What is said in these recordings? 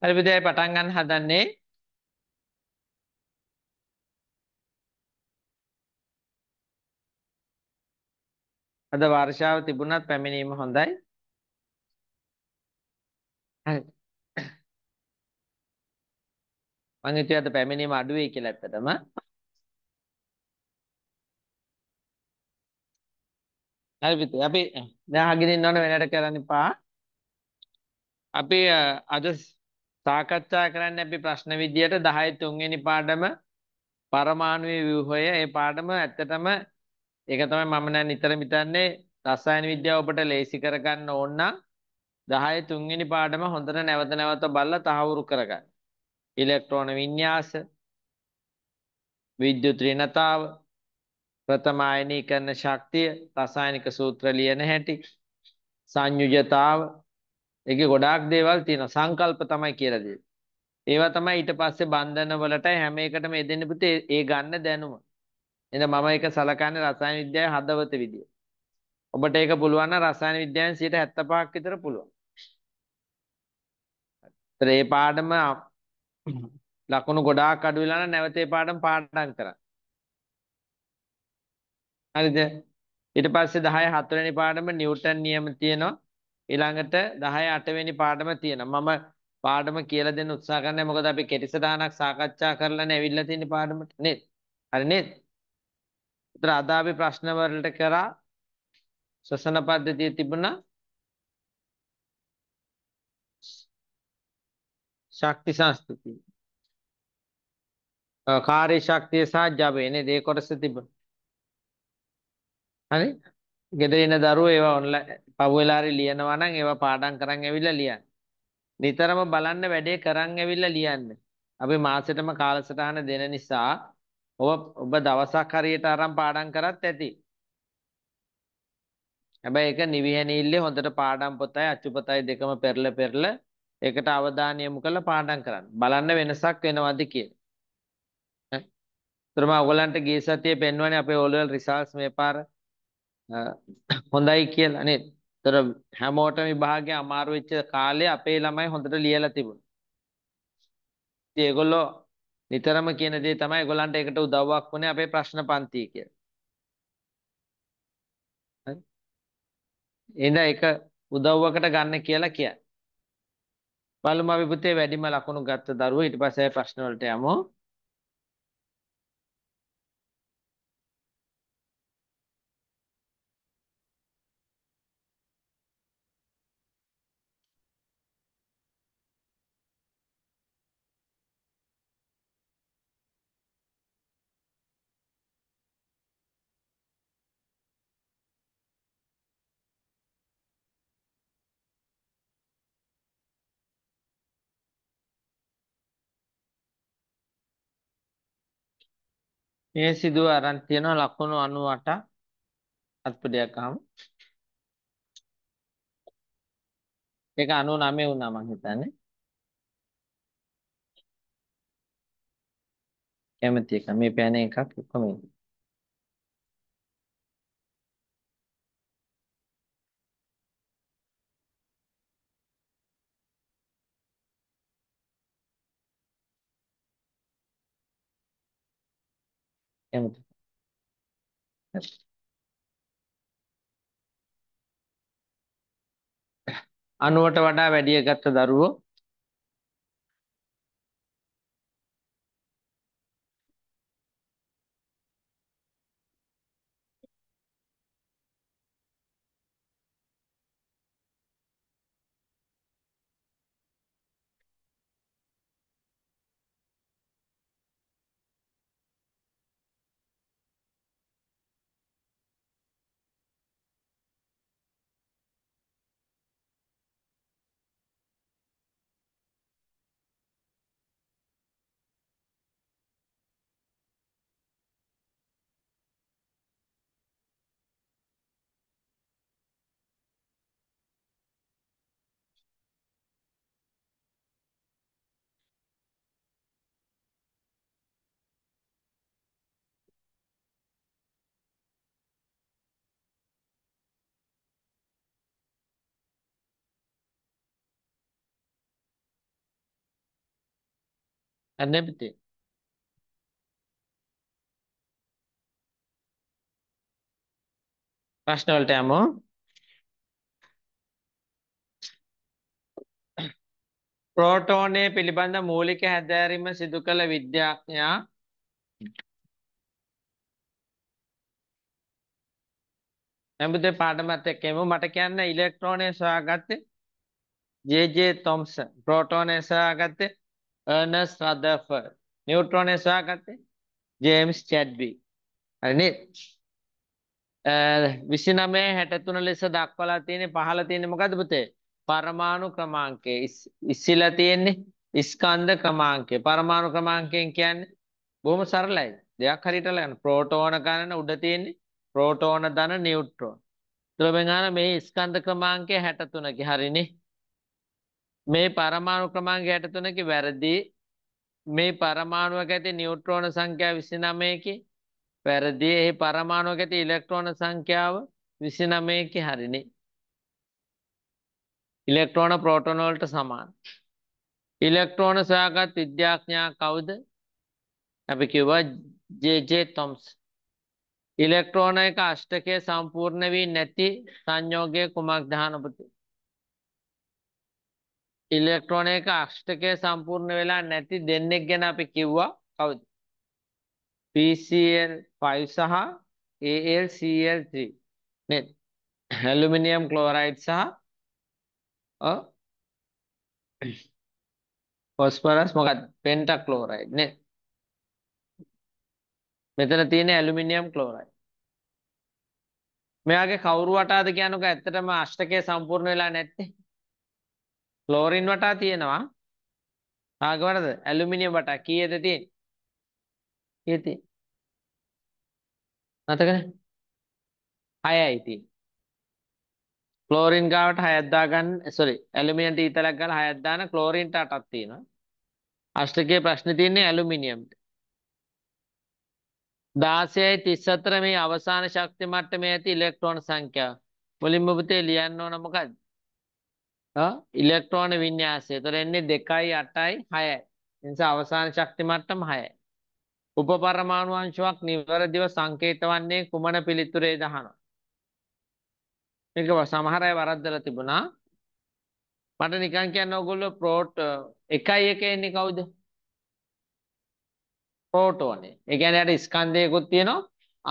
පරිබුදයයි පටන් ගන්න හදන්නේ අද වර්ෂාව තිබුණත් පැමිණීම හොඳයි. හරි. මං හිතුවේ අද පැමිණීම අඩු වෙයි කියලා ඇත්තටම. හරි පිටේ අපි දැන් අහගෙන ඉන්න ඕන වෙනට කරන්න එපා. අපි අද සාකච්ඡා කරන්න අපි ප්‍රශ්න විදියට 10 තුන්වෙනි පාඩම පරමාණුවේ ව්‍යුහය ඒ පාඩම ඇත්තටම ඒක තමයි මම දැන් නිතරම හිතන්නේ රසායන විද්‍යාව ඔබට ලේසි කරගන්න ඕන නම් 10 තුන්වෙනි පාඩම හොඳට නැවත නැවත බලලා තහවුරු කරගන්න. ඉලෙක්ට්‍රෝන වින්‍යාස විද්‍යුත් ඍණතාව ප්‍රථම ආයනීකරණ ශක්තිය රසායනික සූත්‍ර ලියන හැටි සංයුජතාව ඒකේ ගොඩාක් දේවල් තියෙනවා. සංකල්ප තමයි කියලා දෙන්නේ. ඒවා තමයි ඊට පස්සේ බන්ධන වලට හැම එකටම යෙදෙන්න පුතේ ඒ ගන්න දැනුම. එහෙනම් මම ඒක සලකන්නේ රසායන විද්‍යාවේ හදවත විදිය. ඔබට ඒක පුළුවන් නම් රසායන විද්‍යාවෙන් 75ක් විතර පුළුවන්. ඒතර ඒ පාඩම ලකුණු ගොඩාක් අඩු වෙලා නම් නැවත ඒ පාඩම පාඩම් කරන්න. හරිද? ඊට පස්සේ 10 4 වෙනි පාඩම නිව්ටන් නියම තියෙනවා. ඊළඟට 10 8 වෙනි පාඩම තියෙනවා. මම පාඩම කියලා දෙන්න උත්සාහ කරන්නේ මොකද අපි කෙටිසටහනක් සාකච්ඡා කරලානේ ඇවිල්ලා තියෙන්නේ පාඩමට නේද? හරි නේද? උතර අද අපි ප්‍රශ්න වලට කරා ශ්වසන පද්ධතිය තිබුණා. ශක්ති සංස්කෘතිය. කාර්ය ශක්තිය සහ ජවය නේද? ඒ කොටස තිබුණා. හරි? ගෙදර ඉන්න දරුවෝ ඒවා ඔන්ලයින් පහු වෙලාරි ලියනවා නම් ඒවා පාඩම් කරන් ඇවිල්ලා ලියන්න. නිතරම බලන්න වැඩේ කරන් ඇවිල්ලා ලියන්න. අපි මාසෙටම කාලසටහන දෙන නිසා ඔබ ඔබ දවසක් හරියට අරන් පාඩම් කරත් ඇති. හැබැයි ඒක නිවිහැනීල්ලේ හොඳට පාඩම් පොතයි අච්චුපතයි දෙකම පෙරල පෙරල ඒකට අවධානය යොමු කරලා පාඩම් කරන්න. බලන්න වෙනසක් වෙනවද කියලා. තරම ඔයගලන්ට ගිය සතියේ පෙන්වන්නේ අපේ ඕලෙවල් රිසල්ට්ස් මේ පාර හොඳයි කියලා නේද? තර හැමෝටම විභාගය අමාරු වෙච්ච කාලේ අපේ ළමයි හොඳට ලියලා තිබුණා. ඉතින් ඒගොල්ලෝ නිතරම කියන දේ තමයි ඒගොල්ලන්ට ඒකට උදව්වක් වුණේ අපේ ප්‍රශ්න පන්ති කියලා. හරි. එහෙනම් ඒක උදව්වකට ගන්න කියලා කියයි. බලමු අපි පුතේ වැඩිම ලකුණු ගත්ත දරුවෝ ඊට පස්සේ ප්‍රශ්න වලට යමු. මේ සිදුව අරන් තියෙනවා ලකුණු 98ක් අත්පඩයක් අහමු. ඒක 99 වුණා මං හිතන්නේ. කැමති එක මේ පෑන එකක් ඔක්කොම ඉන්නේ. and අනුවට වඩා වැඩිය ගත්ත දරුවෝ and everything. ප්‍රශ්න වලට යමු. ප්‍රෝටෝනය පිළිබඳ මූලික හැදෑරීම සිදු කළ විද්‍යාඥයා නැඹුද පාඩමත් එක්කම මට කියන්න ඉලෙක්ට්‍රෝනය සොයාගත්තේ ජේ ජේ තොම්සන් ප්‍රෝටෝනය සොයාගත්තේ Ernest Rutherford. නිව්ට්‍රෝනය සොයාගත්තේ ජේම්ස් චැඩ්බි. හරි නේද? විසිනමය හැටතුන ලෙස දක්වලා තියෙන පහල තියෙන මොකද පුතේ පරමාණු ක්‍රමාංකය ඉස්සලා තියෙන්නේ ස්කන්ධ ක්‍රමාංකය පරමාණු ක්‍රමාංකයෙන් කියන්නේ බොහොම සරලයි දෙයක් හරියට ලයන් ප්‍රෝටෝන ගණන උඩ තියෙන්නේ ප්‍රෝටෝන ධන නියුට්‍රෝන. ඒතර මෙන් අහන මේ ස්කන්ධ ක්‍රමාංකය 63 කි හරිනේ. මේ පරමාණු ක්‍රමාංක 63කේ වැරදි මේ පරමාණුවක ඇති නියුට්‍රෝන සංඛ්‍යාව 29කේ වැරදි එහි පරමාණුවක ඇති ඉලෙක්ට්‍රෝන සංඛ්‍යාව 29කේ හරිනේ ඉලෙක්ට්‍රෝන ප්‍රෝටෝන වලට සමාන ඉලෙක්ට්‍රෝන සොයාගත් විද්‍යාඥයා කවුද අපි කිව්වා ජේ.ජේ. තොම්ස් ඉලෙක්ට්‍රෝන එක අෂ්ටකයේ සම්පූර්ණ වී නැති සංයෝගයේ කුමක් දහන උපතේ ඉලෙක්ට්‍රෝන එක අක්ෂටකය සම්පූර්ණ වෙලා නැති දෙන්නෙක් ගැන අපි කිව්වා කවුද? PCl5 සහ AlCl3 නේද? ඇලුමිනියම් ක්ලෝරයිඩ් සහ ෆොස්ෆරස් මොකක්ද? පෙන්ටාක්ලෝරයිඩ් නේද? මෙතන තියෙන ඇලුමිනියම් ක්ලෝරයිඩ්. මෙයාගේ කවුරු වටාද කියනක ඇත්තටම අෂ්ටකය සම්පූර්ණ වෙලා නැත්තේ. ලෝරින් වටා තියෙනවා. ආගවරද? ඇලුමිනියම් වටා කීයද තියෙන්නේ? කීයද තියෙන්නේ? මතකනේ? 6යි තියෙන්නේ. ක්ලෝරින් ගාවට 6ක් දාගන්න සෝරි ඇලුමිනියම්ට ඊතලයක් ගාලා 6ක් දාන ක්ලෝරින්ට 8ක් තියෙනවා. අෂ්ටකයේ ප්‍රශ්නේ තියෙන්නේ ඇලුමිනියම්ට. 16යි 34 මේ අවසාන ශක්ති මට්ටමේ ඇති ඉලෙක්ට්‍රෝන සංඛ්‍යාව. මුලින්ම පුතේ ලියන්න ඕන මොකද්ද? ඉලෙක්ට්‍රෝන වින්‍යාසය. ඒතර එන්නේ 2යි 8යි 6යි. නිසා අවසාන ශක්ති මට්ටම 6යි. උපපරමාණු අංශුවක් නිවැරදිව සංකේත වන්නේ කුමන පිළිතුරේද අහනවා. මේක සමහර අය වරද්දලා තිබුණා. මට නිකන් කියන්න ඕගොල්ලෝ ප්‍රෝට 1යි 1 එන්නේ කවුද? ප්‍රෝටෝනේ. ඒ කියන්නේ අර ස්කන්ධයකුත් තියෙනවා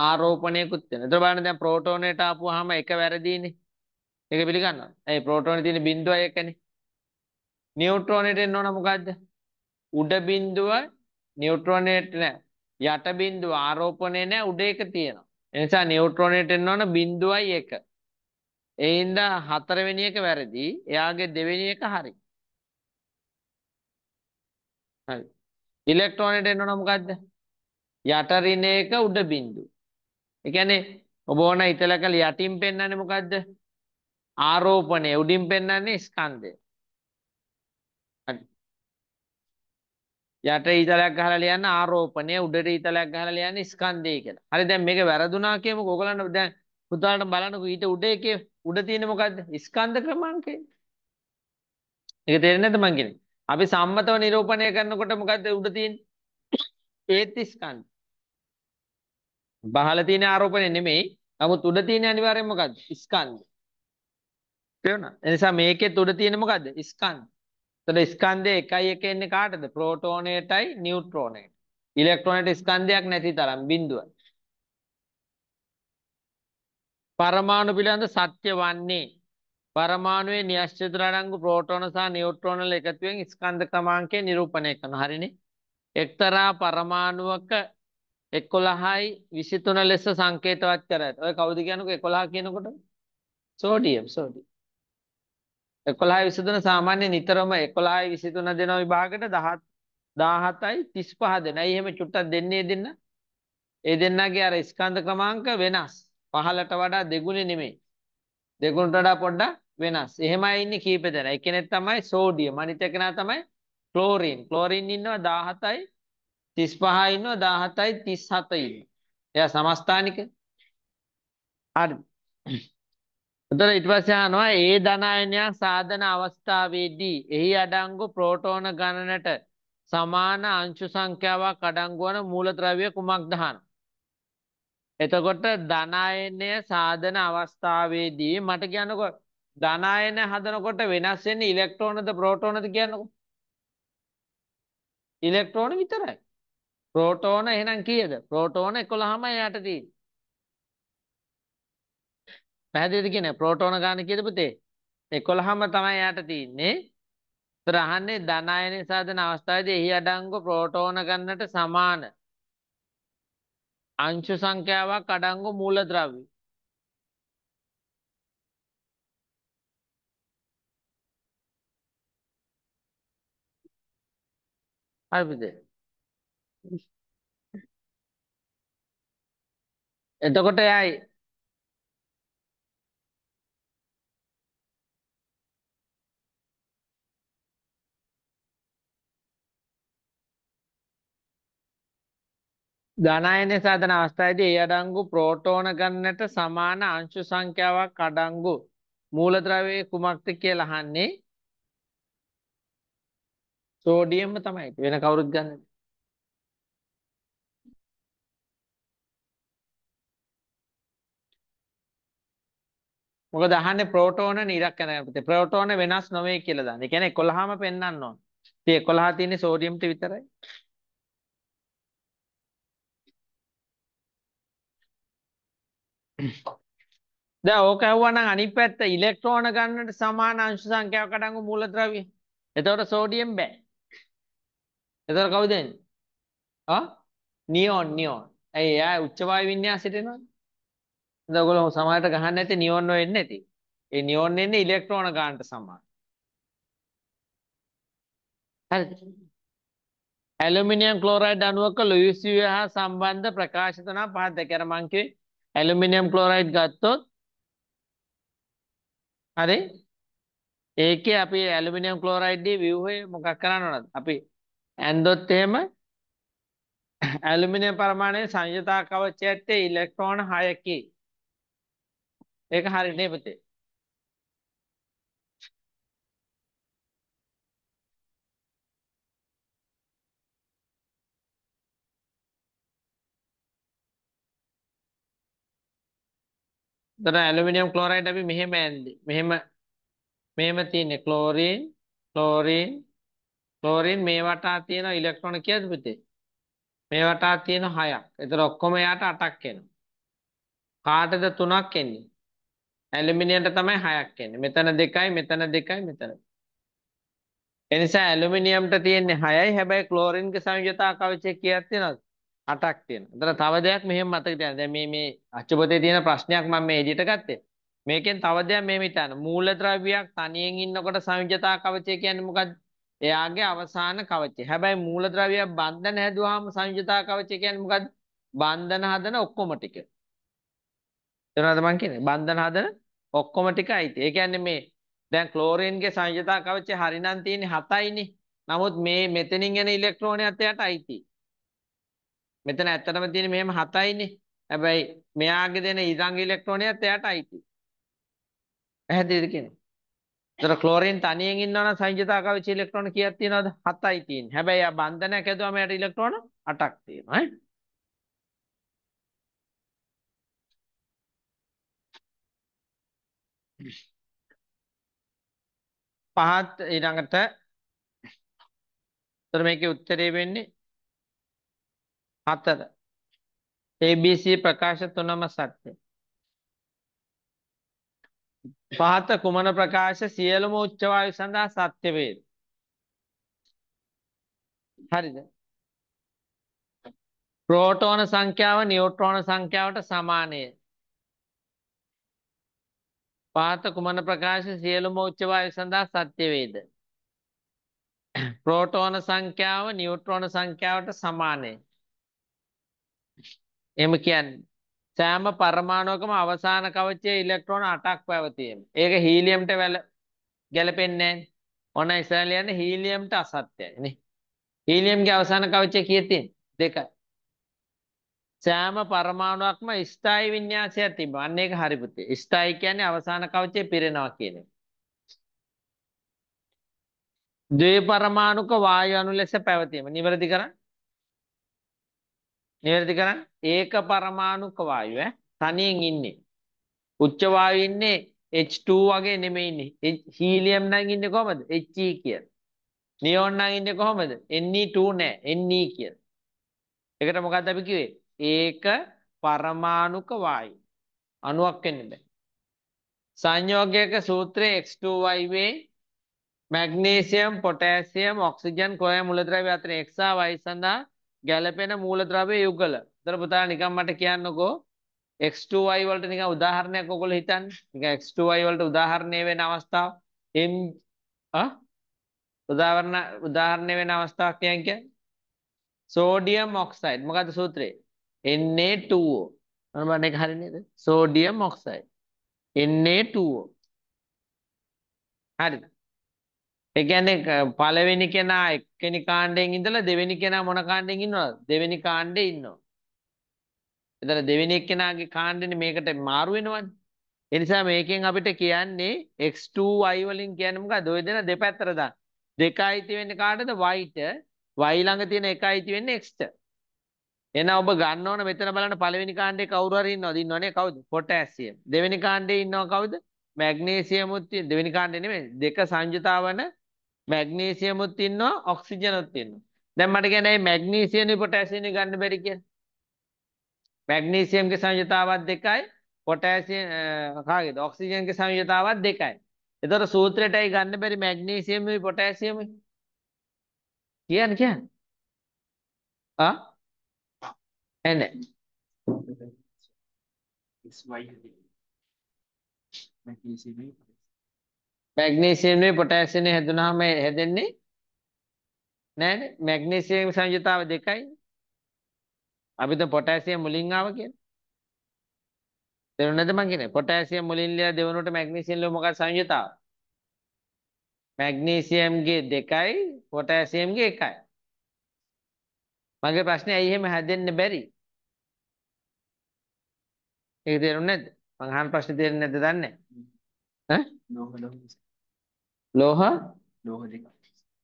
ආරෝපණයකුත් තියෙනවා. ඒතර බලන්න දැන් ප්‍රෝටෝනේට ආපුවාම එක වැරදීනේ. ඒක පිළිගන්නවා. ඒ ප්‍රෝටෝනේ තියෙන බිංදුවයි එකනේ. නියුට්‍රෝනෙට එන්න ඕන මොකද්ද? උඩ බිංදුව නියුට්‍රෝනෙට නෑ. යට බිංදුව ආරෝපණය නෑ උඩ එක තියෙනවා. එනිසා නියුට්‍රෝනෙට එන්න ඕන බිංදුවයි එක. ඒ හින්දා හතරවෙනි එක වැරදි. එයාගේ දෙවෙනි එක හරි. හරි. ඉලෙක්ට්‍රෝනෙට එන්න ඕන මොකද්ද? යට ඍණ එක උඩ බිංදුව. ඒ කියන්නේ ඔබ ඕන ඉතලකල යටින් පෙන්වන්නේ මොකද්ද? ආරෝපණය උඩින් පෙන්වන්නේ ස්කන්ධය. යට ඊතලයක් ගහලා ලියන්න ආරෝපණය උඩට ඊතලයක් ගහලා ලියන්න ස්කන්ධය කියලා. හරි දැන් මේක වැරදුනා කියමුකෝ. ඔයගලන්ට දැන් පුතාලට බලන්නකෝ ඊට උඩ එකේ උඩ තියෙන මොකද්ද? ස්කන්ධ ක්‍රමාංකය. ඒක තේරෙන්නේ නැද්ද මං කියන්නේ? අපි සම්මතව නිරූපණය කරනකොට මොකද්ද උඩ තියෙන්නේ? ඒත් ස්කන්ධ. බහලා තියෙන ආරෝපණය නෙමෙයි. නමුත් උඩ තියෙන අනිවාර්යෙන් මොකද්ද? ස්කන්ධ. තේරුණා? එනිසා මේකේ තුඩ තියෙන මොකද්ද? ස්කන්ධ. එතකොට ස්කන්ධය එකයි එක එන්නේ කාටද? ප්‍රෝටෝනයටයි නියුට්‍රෝනයට. ඉලෙක්ට්‍රෝනයට ස්කන්ධයක් නැති තරම් බිඳුවක්. පරමාණු පිළිබඳ සත්‍ය වන්නේ පරමාණුවේ න්‍යෂ්ඨිත අඩංගු ප්‍රෝටෝන සහ නියුට්‍රෝන වල එකතුවෙන් ස්කන්ධ ක්‍රමාංකය නිරූපණය කරනවා. හරිනේ? එක්තරා පරමාණුවක 11යි 23 ලෙස සංකේතවත් කර ඇත. ඔය කවුද කියනකෝ 11 කියනකොට? සෝඩියම් සෝඩියම් 11යි 23 සාමාන්‍ය නිතරම 11යි 23 දෙන විභාගෙට 17 17යි 35 දෙන. අයි එහෙම චුට්ටක් දෙන්නේ දෙන්න. ඒ දෙන්නගේ අර ස්කන්ධ ක්‍රමාංක වෙනස්. පහලට වඩා දෙගුණේ නෙමෙයි. දෙගුණට වඩා පොඩ්ඩක් වෙනස්. එහෙමයි ඉන්නේ කීප දෙනා. එක්කෙනෙක් තමයි සෝඩියම්, අනිත් එකනා තමයි ක්ලෝරින්. ක්ලෝරින් ඉන්නවා 17යි 35 ඉන්නවා 17යි 37 ඉන්නවා. එයා සමස්ථානික. හරි. එතකොට ඊට පස්සේ අහනවා ඒ ධනායනයක් සාධන අවස්ථාවේදී එහි අඩංගු ප්‍රෝටෝන ගණනට සමාන අංශු සංඛ්‍යාවක් අඩංගු වන මූලද්‍රව්‍ය කුමක්ද අහනවා. එතකොට ධනායනය සාධන අවස්ථාවේදී මට කියන්නකො ධනායන හදනකොට වෙනස් වෙන්නේ ඉලෙක්ට්‍රෝනද ප්‍රෝටෝනද කියන්නකො. ඉලෙක්ට්‍රෝන විතරයි. ප්‍රෝටෝන එහෙනම් කීයද? ප්‍රෝටෝන 11ම එයාට තියෙන්නේ. පැහැදිලිද කියන්නේ ප්‍රෝටෝන ගාන කීයද පුතේ? 11ම තමයි යාට තියෙන්නේ. ඒතර අහන්නේ ධනායන සාධන අවස්ථාවේදී එහි අඩංගු ප්‍රෝටෝන ගන්නට සමාන අංශු සංඛ්‍යාවක් අඩංගු මූලද්‍රව්‍ය. හරිද? එතකොට යයි ධනායනය සාධන අවස්ථාවේදී ඒ අඩංගු ප්‍රෝටෝන ගණනට සමාන අංශු සංඛ්‍යාවක් අඩංගු මූලද්‍රව්‍යයේ කුමක්ද කියලා අහන්නේ සෝඩියම් තමයි වෙන කවුරුත් ගන්න මොකද අහන්නේ ප්‍රෝටෝන නිරක්කන අපිට ප්‍රෝටෝන වෙනස් නොවේ කියලා දාන්නේ. ඒ කියන්නේ 11ම පෙන්වන්න ඕන. ඉතින් 11 තියෙන්නේ සෝඩියම්ට විතරයි. දැන් ඕක ඇහුවනම් අනිත් පැත්ත ඉලෙක්ට්‍රෝන ගන්නට සමාන අංශ සංඛ්‍යාවක් අඩංගු මූලද්‍රව්‍ය. එතකොට සෝඩියම් බෑ. එතකොට කවුද එන්නේ? ආ? නියෝන් නියෝන්. ඇයි එයා උච්ච වායු වින්‍යාසෙට එනවා? දැන් ඔයගොල්ලෝ සමායට ගහන්න නැති නියෝන් වෙන්නේ නැති. ඒ නියෝන් එන්නේ ඉලෙක්ට්‍රෝන ගන්නට සමාන. හරිද? ඇලුමිනියම් ක්ලෝරයිඩ් අණුවක ලුයිස් විය හා සම්බන්ධ ප්‍රකාශිත නම් පහක් දැකර මං කිව්වේ ඇලුමිනියම් ක්ලෝරයිඩ් ගත්තොත් හරි ඒකේ අපි ඇලුමිනියම් ක්ලෝරයිඩ් දී ව්‍යුහය මොකක් කරන්න ඕනද අපි ඇන්දොත් එහෙම ඇලුමිනියම් පරමාණුවේ සංයුතා කවචයට ඉලෙක්ට්‍රෝන 6කි ඒක හරිනේ පුතේ එතන ඇලුමිනියම් ක්ලෝරයිඩ් අපි මෙහෙම ඇන්දි. මෙහෙම මෙහෙම තියෙන්නේ ක්ලෝරින්, ක්ලෝරින්, ක්ලෝරින් මේ වටා තියෙන ඉලෙක්ට්‍රෝන කීයද පුතේ? මේ වටා තියෙන 6ක්. එතන ඔක්කොම යාට 8ක් එනවා. කාටද 3ක් එන්නේ? ඇලුමිනියම්ට තමයි 6ක් එන්නේ. මෙතන 2යි, මෙතන 2යි, මෙතන. එනිසා ඇලුමිනියම්ට තියෙන්නේ 6යි. හැබැයි ක්ලෝරින්ගේ සංයුතා කවචේ කීයක් තියෙනවද? 8ක් තියෙනවා. එතන තව දෙයක් මෙහෙම මතක තියාගන්න. දැන් මේ මේ අච්චුපොතේ තියෙන ප්‍රශ්නයක් මම මේ එළියට ගත්තේ. මේකෙන් තව දෙයක් මෙහෙම හිතන්න. මූලද්‍රව්‍යයක් තනියෙන් ඉන්නකොට සංයුජතා කවචය කියන්නේ මොකද්ද? එයාගේ අවසාන කවචය. හැබැයි මූලද්‍රව්‍යයක් බන්ධන හැදුවාම සංයුජතා කවචය කියන්නේ මොකද්ද? බන්ධන හදන ඔක්කොම ටික. එතනද මං කියන්නේ? බන්ධන හදන ඔක්කොම ටික අයිති. ඒ කියන්නේ මේ දැන් ක්ලෝරින්ගේ සංයුජතා කවචය හරිනම් තියෙන්නේ 7යිනේ. නමුත් මේ මෙතනින් එන ඉලෙක්ට්‍රෝනයත් එයාට අයිතියි. මෙතන ඇත්තටම තියෙන්නේ මෙහෙම 7යිනේ. හැබැයි මෙයාගේ දෙන ඊළඟ ඉලෙක්ට්‍රෝනයත් එයාට අයිති. පැහැදිලිද කියන්නේ? ඒතර ක්ලෝරින් තනියෙන් ඉන්නවනම් සංජිතාකාවේ චී ඉලෙක්ට්‍රෝන කීයක් තියෙනවද? 7යි තියෙන්නේ. හැබැයි ආ බන්ධනයක් ඇදුවම එයාට ඉලෙක්ට්‍රෝන 8ක් තියෙනවා ඈ. පහත් ඊළඟට එතන මේකේ උත්තරේ වෙන්නේ හතර ABC ප්‍රකාශ තුනම සත්‍ය. පහත කුමන ප්‍රකාශ සියලුම උච්චවායු සඳහා සත්‍ය වේද? හරිද? ප්‍රෝටෝන සංඛ්‍යාව නියුට්‍රෝන සංඛ්‍යාවට සමානය. පහත කුමන ප්‍රකාශ සියලුම උච්චවායු සඳහා සත්‍ය වේද? ප්‍රෝටෝන සංඛ්‍යාව නියුට්‍රෝන සංඛ්‍යාවට සමානයි. එහෙම කියන්නේ සෑම පරමාණුවකම අවසාන කවචයේ ඉලෙක්ට්‍රෝන 8ක් පැවතීම. ඒක හීලියම්ට ගැලපෙන්නේ නැහැ. ඔන්න ඉස්සරහ කියන්නේ හීලියම්ට අසත්‍යයි නේ. හීලියම්ගේ අවසාන කවචය කීයද තියෙන්නේ? දෙකයි. සෑම පරමාණුවක්ම ස්ථායි විඤ්ඤාසයක් තිබෙනවා. අන්න ඒක හරි පුතේ. ස්ථායි කියන්නේ අවසාන කවචයේ පිරෙනවා කියන එක. ද්වි පරමාණුක වායු අණු ලෙස පැවතීම. නිවැරදි කරන්නේ නිවැරදි කරන්න. ඒක පරමාණුක වායුව තනියෙන් ඉන්නේ. උච්ච වායුවේ ඉන්නේ H2 වගේ නෙමෙයි ඉන්නේ. හීලියම් නම් ඉන්නේ කොහමද? He කියලා. නියෝන් නම් ඉන්නේ කොහමද? Ne2 නෑ. Ne කියලා. ඒකට මොකද්ද අපි කිව්වේ? ඒක පරමාණුක වායු. අණුවක් වෙන්න බෑ. සංයෝගයක සූත්‍රයේ X2Y වේ මැග්නීසියම්, පොටෑසියම්, ඔක්සිජන් කොහේ මූලද්‍රව්‍ය අතර X සහ Y සඳහා ගැළපෙන මූලද්‍රව්‍ය යුගල. ඒතර පුතා නිකන් මට කියන්නකෝ x2y වලට නිකන් උදාහරණයක් ඔයගොල්ලෝ හිතන්න. නිකන් x2y වලට උදාහරණය වෙන අවස්ථාව m ආ උදාහරණ උදාහරණය වෙන අවස්ථාවක් කියන්නේ සෝඩියම් ඔක්සයිඩ්. මොකද්ද සූත්‍රය? Na2O. මම බලන්න එක හරි නේද? Sodium oxide. Na2O. හරිද? ඒ කියන්නේ පළවෙනි කෙනා එක්වෙනි කාණ්ඩයෙන් ඉඳලා දෙවෙනි කෙනා මොන කාණ්ඩයෙන් ඉන්නවද? දෙවෙනි කාණ්ඩේ ඉන්නවා. එතන දෙවෙනි එක්කෙනාගේ කාණ්ඩෙනේ මේකට මාරු වෙනවනේ. ඒ නිසා මේකෙන් අපිට කියන්නේ x2 y වලින් කියන්නේ මොකද්ද? ඔය දෙන දෙපැත්තට දාන්න. දෙකයි ති වෙන්නේ කාටද? y ට. y ළඟ තියෙන එකයි ති වෙන්නේ x ට. එහෙනම් ඔබ ගන්න ඕන මෙතන බලන්න පළවෙනි කාණ්ඩේ කවුරු හරි ඉන්නවද? ඉන්නවනේ කවුද? පොටෑසියම්. දෙවෙනි කාණ්ඩේ ඉන්නව කවුද? මැග්නීසියම් උත් දෙවෙනි කාණ්ඩේ නෙමෙයි. දෙක සංයුතාවන මැග්නීසියමුත් ඉන්නවා ඔක්සිජනුත් ඉන්නවා. දැන් මට කියන්නේ මැග්නීසියම් පොටෑසියම් ගන්න බැරි කියලා. මැග්නීසියම්ගේ සංයුතාවක් දෙකයි පොටෑසියම් කාගේද ඔක්සිජන්ගේ සංයුතාවක් දෙකයි. එතකොට සූත්‍රයටයි ගන්න බැරි මැග්නීසියම්යි පොටෑසියම්යි. කියන්න කියන්න. ආ? එන්නේ. මැග්නීසියම්යි මැග්නීසියම්නේ පොටෑසියම්නේ හැදුනහම හැදෙන්නේ නෑනේ මැග්නීසියම් සංයුතාව දෙකයි අපි දැන් පොටෑසියම් මුලින් ආව කියන්නේ තේරුණාද මං කියන්නේ පොටෑසියම් මුලින් ලියලා දෙවනුවට මැග්නීසියම් ලියුව මොකක්ද සංයුතාව මැග්නීසියම් ගේ දෙකයි පොටෑසියම් ගේ එකයි මගේ ප්‍රශ්නේ ඇයි එහෙම හැදෙන්න බැරි ඒක තේරුණේ නැද්ද මං අහන ප්‍රශ්නේ තේරෙන්නේ නැද්ද දන්නේ ඈ නෝ නෝ ලෝහ ලෝහ දෙක.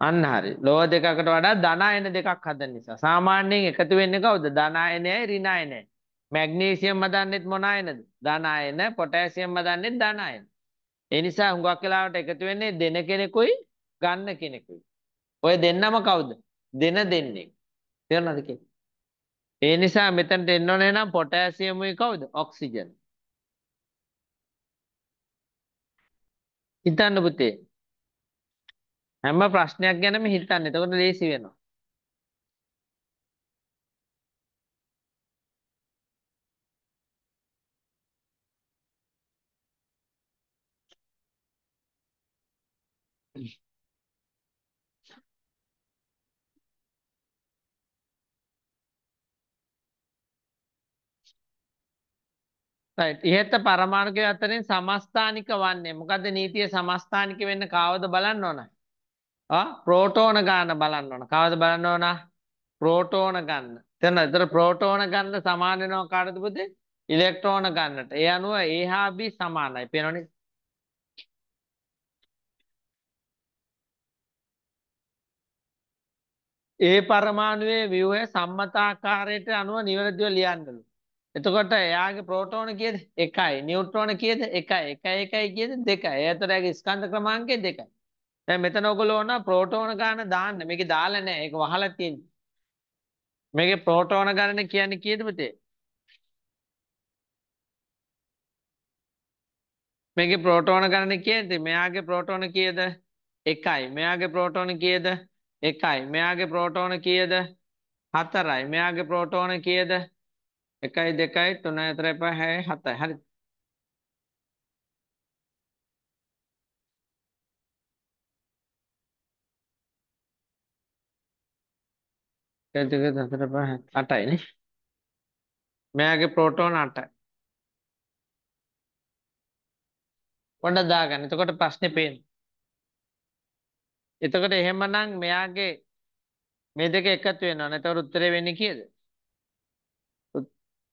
අන්න හරි. ලෝහ දෙකකට වඩා ධනායන දෙකක් හදන නිසා. සාමාන්‍යයෙන් එකතු වෙන්නේ කවුද? ධනායනයයි ඍණායනයයි. මැග්නීසියම් හදන්නෙත් මොන අයනද? ධනායන. පොටෑසියම් හදන්නෙත් ධනායන. ඒ නිසා හුඟක් වෙලාවට එකතු වෙන්නේ දෙන කෙනෙකුයි ගන්න කෙනෙකුයි. ඔය දෙන්නම කවුද? දෙන දෙන්නේ. තේරුණාද කියන්නේ? ඒ නිසා මෙතනට එන්න ඕනේ නම් පොටෑසියම්ුයි කවුද? ඔක්සිජන්. හිතන්න පුතේ හැම ප්‍රශ්නයක් ගැනම හිතන්න. එතකොට ලේසි වෙනවා. right ඉහත පරමාණුක අතරින් සමස්ථානික වන්නේ මොකද නීතිය සමස්ථානික වෙන්න කාවද බලන්න ඕනයි ප්‍රෝටෝන ගාන බලන්න ඕන. කවද බලන්න ඕන? ප්‍රෝටෝන ගන්න. එතන විතර ප්‍රෝටෝන ගන්න සමාන වෙනවා කාටද පුතේ? ඉලෙක්ට්‍රෝන ගන්නට. ඒ අනුව A හා B සමානයි. පේනවනේ? ඒ පරමාණුවේ ව්‍යුහය සම්මතාකාරයට අනුව නිවැරදිව ලියන්නලු. එතකොට එයාගේ ප්‍රෝටෝන කීයද? 1යි. නියුට්‍රෝන කීයද? 1යි. 1 1 කීයද? 2යි. එතකොට එයාගේ ස්කන්ධ ක්‍රමාංකය 2යි. දැන් මෙතන ඔයගොල්ලෝ ඕන ප්‍රෝටෝන ගාන දාන්න. මේක දාලා නැහැ. ඒක වහලා තියෙන්නේ. මේකේ ප්‍රෝටෝන ගණන කියන්නේ කීයද පුතේ? මේකේ ප්‍රෝටෝන ගණන කියන්නේ මෙයාගේ ප්‍රෝටෝන කීයද? 1යි. මෙයාගේ ප්‍රෝටෝන කීයද? 1යි. මෙයාගේ ප්‍රෝටෝන කීයද? 4යි. මෙයාගේ ප්‍රෝටෝන කීයද? 1යි 2යි 3යි 4යි 5යි 7යි. හරිද? දෙක හතර පහ අටයි නේ මෙයාගේ ප්‍රෝටෝන අටයි ඔන්න දාගන්න එතකොට ප්‍රශ්නේ පේන එතකොට එහෙමනම් මෙයාගේ මේ දෙක එකතු වෙනවා නේද එතකොට උත්තරේ වෙන්නේ කීයද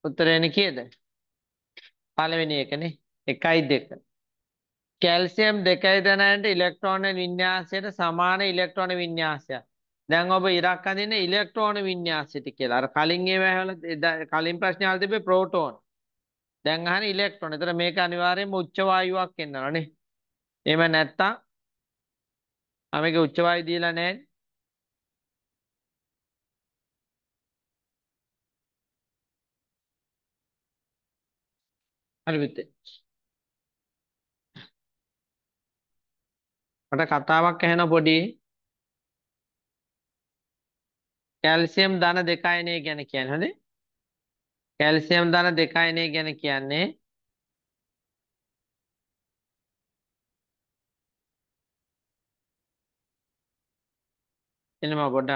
උත්තරේ වෙන්නේ කීයද පළවෙනි එකනේ 1යි 2 කැල්සියම් 2යි දැනනට ඉලෙක්ට්‍රෝන වින්‍යාසයට සමාන ඉලෙක්ට්‍රෝන වින්‍යාසයක් දැන් ඔබ ඉරක් අඳින්නේ ඉලෙක්ට්‍රෝන වින්‍යාසෙට කියලා. අර කලින් ඒවා ඇහලා කලින් ප්‍රශ්නේ අහලා තිබ්බේ ප්‍රෝටෝන. දැන් අහන්නේ ඉලෙක්ට්‍රෝන. ඒතර මේක අනිවාර්යයෙන්ම උච්ච වායුවක් එන්නවා නේ. එහෙම නැත්තම් ආමේක උච්ච වායු දීලා නැහැ. හරි පුතේ. මට කතාවක් ඇහෙන පොඩි කැල්සියම් ධන දෙකයනය ගැන කියන්නේ හොඳේ කැල්සියම් ධන දෙකයනය ගැන කියන්නේ එනම ගොඩ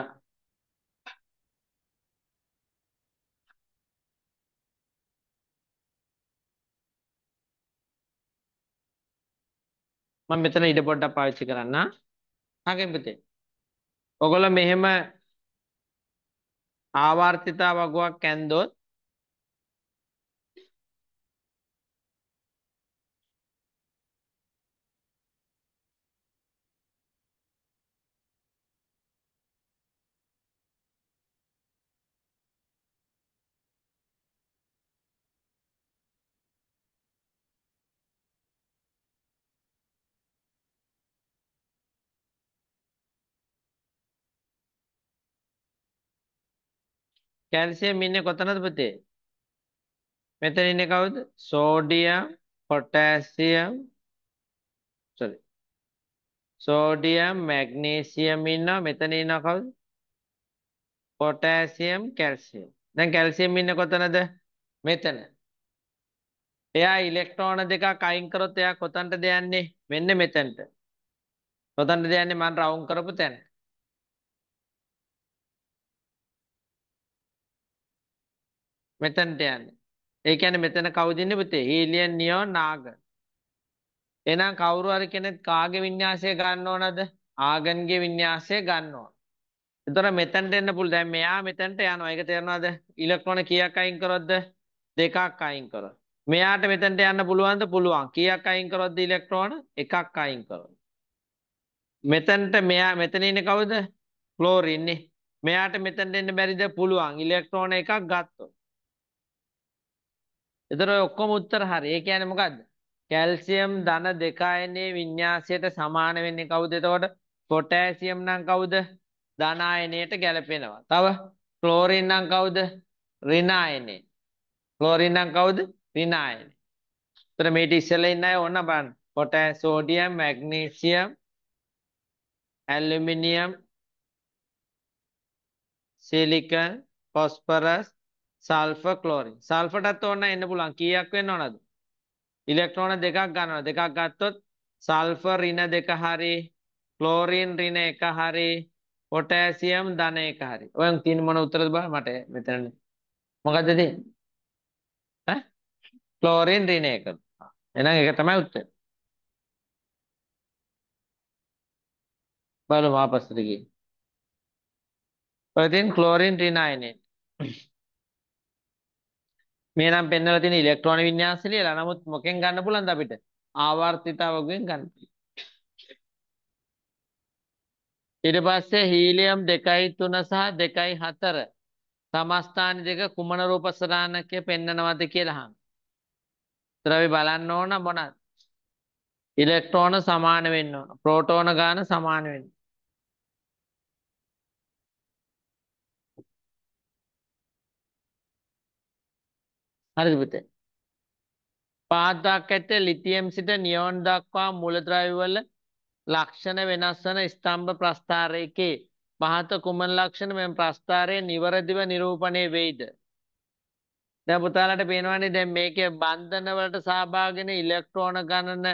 මම මෙතන ඉඩ පොඩ්ඩක් පාවිච්චි කරන්න. හගෙන් පුතේ. ඔයගොල්ලෝ මෙහෙම ආවර්තිතා වගුවක් ඇන්දොත් කැල්සියම් ඉන්නේ කොතනද පුතේ? මෙතන ඉන්නේ කවුද? Sodium, potassium sorry. Sodium, magnesium ඉන්නවා. මෙතන ඉන්නවා කවුද? Potassium, calcium. දැන් කැල්සියම් ඉන්නේ කොතනද? මෙතන. එයා ඉලෙක්ට්‍රෝන දෙකක් අයින් කරොත් එයා කොතනටද යන්නේ? මෙන්න මෙතනට. කොතනටද යන්නේ? මම රවුම් කරපු තැනට. මෙතනට යන්නේ. ඒ කියන්නේ මෙතන කවුද ඉන්නේ පුතේ? හීලියන් නියෝන් නාග. එහෙනම් කවුරු හරි කෙනෙක් කාගේ වින්‍යාසය ගන්න ඕනද? ආගන්ගේ වින්‍යාසය ගන්න ඕන. එතකොට මෙතනට එන්න පුළුවන්. දැන් මෙයා මෙතනට යනවා. ඒක තේරෙනවද? ඉලෙක්ට්‍රෝන කීයක් අයින් කරොත්ද? දෙකක් අයින් කරොත්. මෙයාට මෙතනට යන්න පුළුවන්ද? පුළුවන්. කීයක් අයින් කරොත්ද ඉලෙක්ට්‍රෝන? එකක් අයින් කරොත්. මෙතනට මෙයා මෙතන ඉන්නේ කවුද? ක්ලෝරින්නේ. මෙයාට මෙතනට එන්න බැරිද? පුළුවන්. ඉලෙක්ට්‍රෝන එකක් ගත්තොත්. එතකොට ඔක්කොම උත්තර හරි. ඒ කියන්නේ මොකද්ද? කැල්සියම් ධන දෙකයනේ විඤ්ඤාසයට සමාන වෙන්නේ කවුද? එතකොට පොටෑසියම් නම් කවුද? ධන අයනයට ගැලපෙනවා. තව ක්ලෝරින් නම් කවුද? ඍණ අයනේ. ක්ලෝරින් නම් කවුද? ඍණ අයනේ. එතකොට මේ ටි ඉස්සෙල්ලා ඉන්න අය ඕන බලන්න. පොටෑස්, sodium, magnesium, aluminium, silicon, phosphorus sulphur chlorine. සල්ෆරටත් ඕන්න එන්න පුළුවන්. කීයක් වෙන්න ඕනද? ඉලෙක්ට්‍රෝන දෙකක් ගන්නවා. දෙකක් ගත්තොත් සල්ෆර් ඍණ දෙක හරි ක්ලෝරින් ඍණ එක හරි පොටෑසියම් ධන එක හරි. ඔයන් තියෙන මොන උත්තරද බලන්න මට මෙතන. මොකද්ද තියෙන්නේ? ඈ? ක්ලෝරින් ඍණ එක. එහෙනම් ඒක තමයි උත්තර. බලමු ආපස්සට ගිහින්. ඔය තියෙන ක්ලෝරින් ඍණ අයනේ. මේ නම් පෙන්වලා තියෙන ඉලෙක්ට්‍රෝන වින්‍යාසය ලියලා නමුත් මොකෙන් ගන්න පුළුවන්ද අපිට ආවර්තිතාවකෙන් ගන්න ඊට පස්සේ හීලියම් 2යි 3 සහ 2යි 4 සමස්ථාන දෙක කුමන රූපසරාණකයේ පෙන්වනවද කියලා අහන. ඒතර අපි බලන්න ඕන මොනවද? ඉලෙක්ට්‍රෝන සමාන වෙන්න ඕන. ප්‍රෝටෝන ගාන සමාන වෙන්න. හරිද පුතේ? පාදක් ඇට ලිතියම් සිට නියොන් දක්වා මූලද්‍රව්‍ය වල ලක්ෂණ වෙනස් වන ස්තම්භ ප්‍රස්ථාරයකේ පහත කුමන ලක්ෂණ මෙම ප්‍රස්ථාරයේ නිවරදිව නිරූපණය වෙයිද? දැන් පුතාලට පේනවනේ දැන් මේකේ බන්ධන වලට සහභාගීන ඉලෙක්ට්‍රෝන ගණන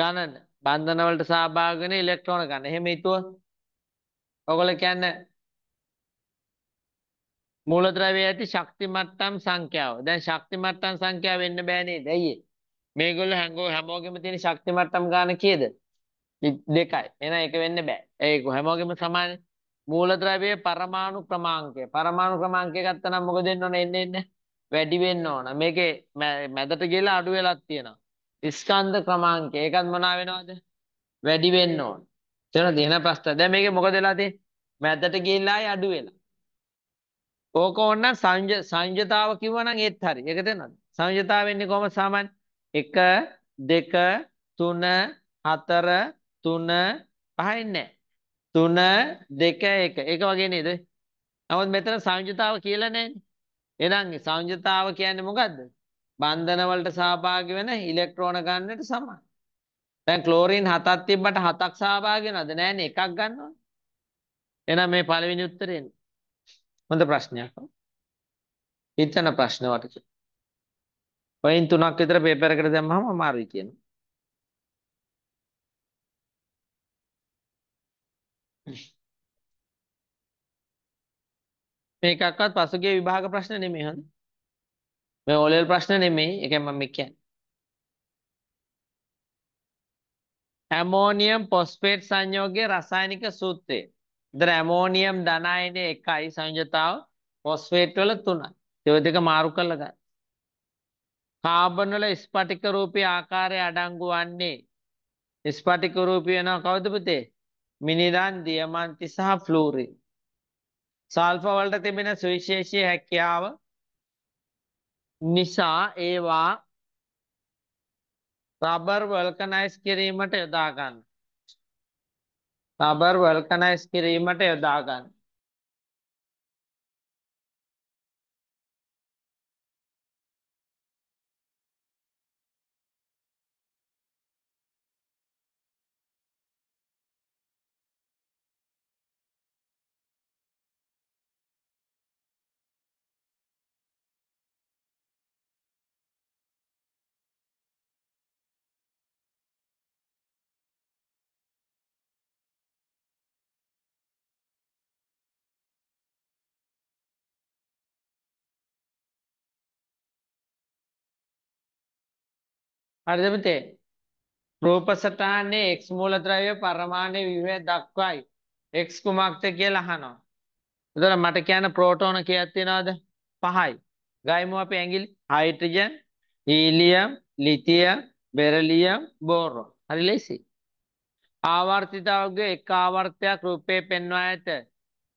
ගණන බන්ධන වලට සහභාගීන ඉලෙක්ට්‍රෝන ගණන. එහෙම හිතුවොත් ඔයගොල්ලෝ කියන්නේ මූලද්‍රව්‍ය ඇති ශක්ති මට්ටම් සංඛ්‍යාව. දැන් ශක්ති මට්ටම් සංඛ්‍යාව වෙන්න බෑ නේද? ඇයි මේගොල්ලෝ හැංගෝ හැමෝගෙම තියෙන ශක්ති මට්ටම් ගන්න කීයද? දෙකයි. එහෙනම් ඒක වෙන්න බෑ. ඒක හැමෝගෙම සමානයි. මූලද්‍රව්‍යයේ පරමාණු ක්‍රමාංකය. පරමාණු ක්‍රමාංකය ගත්තනම් මොකද වෙන්න ඕන? එන්න එන්න වැඩි වෙන්න ඕන. මේකේ මැදට ගිහලා අඩු වෙලක් තියෙනවා. ස්කන්ධ ක්‍රමාංකය. ඒකත් මොනවා වෙනවද? වැඩි වෙන්න ඕන. තේරුණාද? එහෙනම් ප්‍රශ්න. දැන් මේකේ මොකද වෙලා තියෙන්නේ? මැදට ගිහලා අඩු වෙලා. ඕක ඕනනම් සංජ සංජතාව කිව්වනම් ඒත් හරි. ඒක තේරෙනවද? සංජතාව වෙන්නේ කොහොමද සාමාන්‍ය? 1 2 3 4 3 පහින් නැහැ. 3 2 1. ඒක වගේ නේද? නමුත් මෙතන සංජතාව කියලා නැහැනේ. එහෙනම් සංජතාව කියන්නේ මොකද්ද? බන්ධන වලට සහභාගී වෙන ඉලෙක්ට්‍රෝන ගන්නට සමානයි. දැන් ක්ලෝරින් 7ක් තිබ්බට 7ක් සහභාගී වෙනවද? නැහැනේ එකක් ගන්නවනේ. එහෙනම් මේ පළවෙනි උත්තරේ නේ. හොඳ ප්‍රශ්නයක්. හිතන ප්‍රශ්න වටේ. වයින් තුනක් විතර පේපර් එකට දැම්මම අමාරුයි කියනවා. මේකක්වත් පසුගිය විභාග ප්‍රශ්න නෙමෙයි හඳ. මේ ඕලෙල් ප්‍රශ්න නෙමෙයි. ඒකෙන් මම කියන්නේ. ඇමෝනියම් පොස්ෆේට් සංයෝගයේ රසායනික සූත්‍රය එතන ඇමෝනියම් ධනයිනේ එකයි සංයුතතාව ෆොස්ෆේට් වල තුනයි. ඒ දෙක මාරු කරලා ගන්න. කාබන් වල ස්පටික රූපී ආකාරය අඩංගු වන්නේ ස්පටික රූපී වෙනවා කවුද පුතේ? මිනිරන්, දියමන්ති සහ ෆ්ලූරින්. සල්ෆා වලට තිබෙන සුවිශේෂී හැකියාව නිසා ඒවා රබර් වල්කනයිස් කිරීමට යොදා ගන්නවා. සබර් වල්කනයිස් කිරීමට යොදාගන්න හරිද පුතේ? රූප සටහනේ x මූලද්‍රව්‍ය පරමාණු විවය දක්වයි. x කුමක්ද කියලා අහනවා. එතකොට මට කියන්න ප්‍රෝටෝන කීයක් තියනවද? 5යි. ගයිමු අපි ඇඟිලි. Hydrogen, helium, lithium, beryllium, boron. හරි ලේසි. ආවර්තිතාවගේ එක ආවර්තයක් රූපේ පෙන්වා ඇත.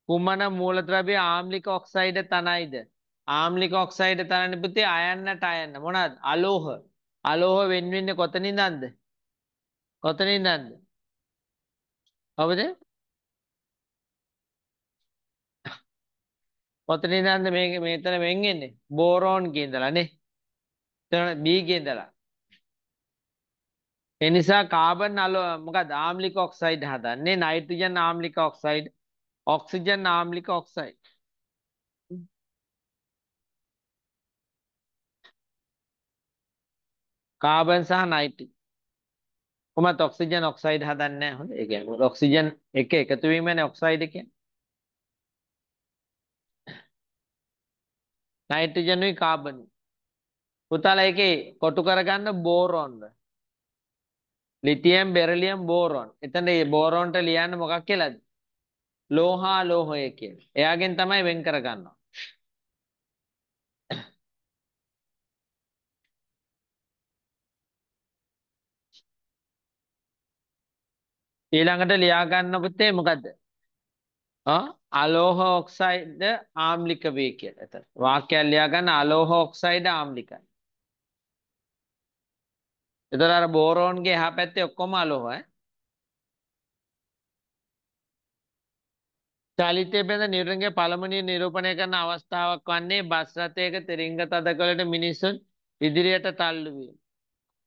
කුමන මූලද්‍රව්‍ය ආම්ලික ඔක්සයිඩ් තනයිද? ආම්ලික ඔක්සයිඩ් තනන්නේ පුතේ අයන්නට අයන්න. මොනවාද? අලෝහ. අලෝහ වෙන් වෙන්නේ කොතනින්දන්ද? කොතනින්දන්ද? කවද? කොතනින්දන්ද මේක මෙතන වෙන් වෙන්නේ? බෝරෝන් කියඳලා නේ. එතන B කියඳලා. ඒ නිසා කාබන් අලෝ මොකද ආම්ලික ඔක්සයිඩ් හදන්නේ නයිට්‍රජන් ආම්ලික ඔක්සයිඩ් ඔක්සිජන් ආම්ලික ඔක්සයිඩ් කාබන් සහ නයිට්‍රජන්. කොහමද ඔක්සිජන් ඔක්සයිඩ් හදන්නේ නැහැ හොඳ. ඒ කියන්නේ ඔක්සිජන් එක එකතු වීමනේ ඔක්සයිඩ් කියන්නේ. නයිට්‍රජනුයි කාබනුයි. පුතාලා ඒකේ කොටු කරගන්න බෝරොන්ව. Lithium beryllium බෝරොන්. එතන මේ බෝරොන්ට ලියන්න මොකක් කියලාද? ලෝහා ලෝහය කියලා. එයාගෙන් තමයි වෙන් කරගන්නවා. ඊළඟට ලියා ගන්න පුතේ මොකද්ද? අලෝහ ඔක්සයිඩ් ආම්ලික වේ කියලා. එතන වාක්‍යයක් ලියා ගන්න අලෝහ ඔක්සයිඩ් ආම්ලිකයි. එතන අර බෝරෝන්ගේ එහා පැත්තේ ඔක්කොම අලෝහයි. චලිතය බඳ නිරගේ පළමුණිය නිරූපණය කරන අවස්ථාවක් වන්නේ බස් රථයක තිරිංග තදකලට මිනිසුන් ඉදිරියට තල්ලුවීම.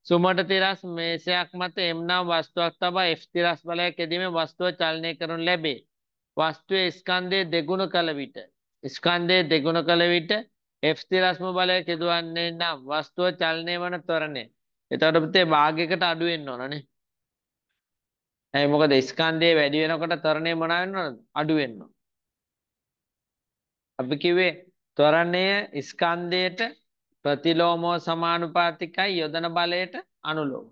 සුමට තිරස් මේසයක් මත එම්නම් වස්තුවක් තබා F තිරස් බලයක් යෙදීමේ වස්තුව චලනය කරනු ලැබේ. වස්තුවේ ස්කන්ධය දෙගුණ කල විට ස්කන්ධය දෙගුණ කල විට F තිරස්ම බලයක් යෙදවන්නේ නම් වස්තුව චලනය වන ත්වරණය. එතකොට පුතේ භාගයකට අඩු වෙන්න ඕනනේ. ඇයි මොකද ස්කන්ධය වැඩි වෙනකොට ත්වරණය මොන වෙනවද? අඩු වෙනවා. අපි කිව්වේ ත්වරණය ස්කන්ධයට ප්‍රතිලෝමෝ සමානුපාතිකයි යොදන බලයට අනුලෝම.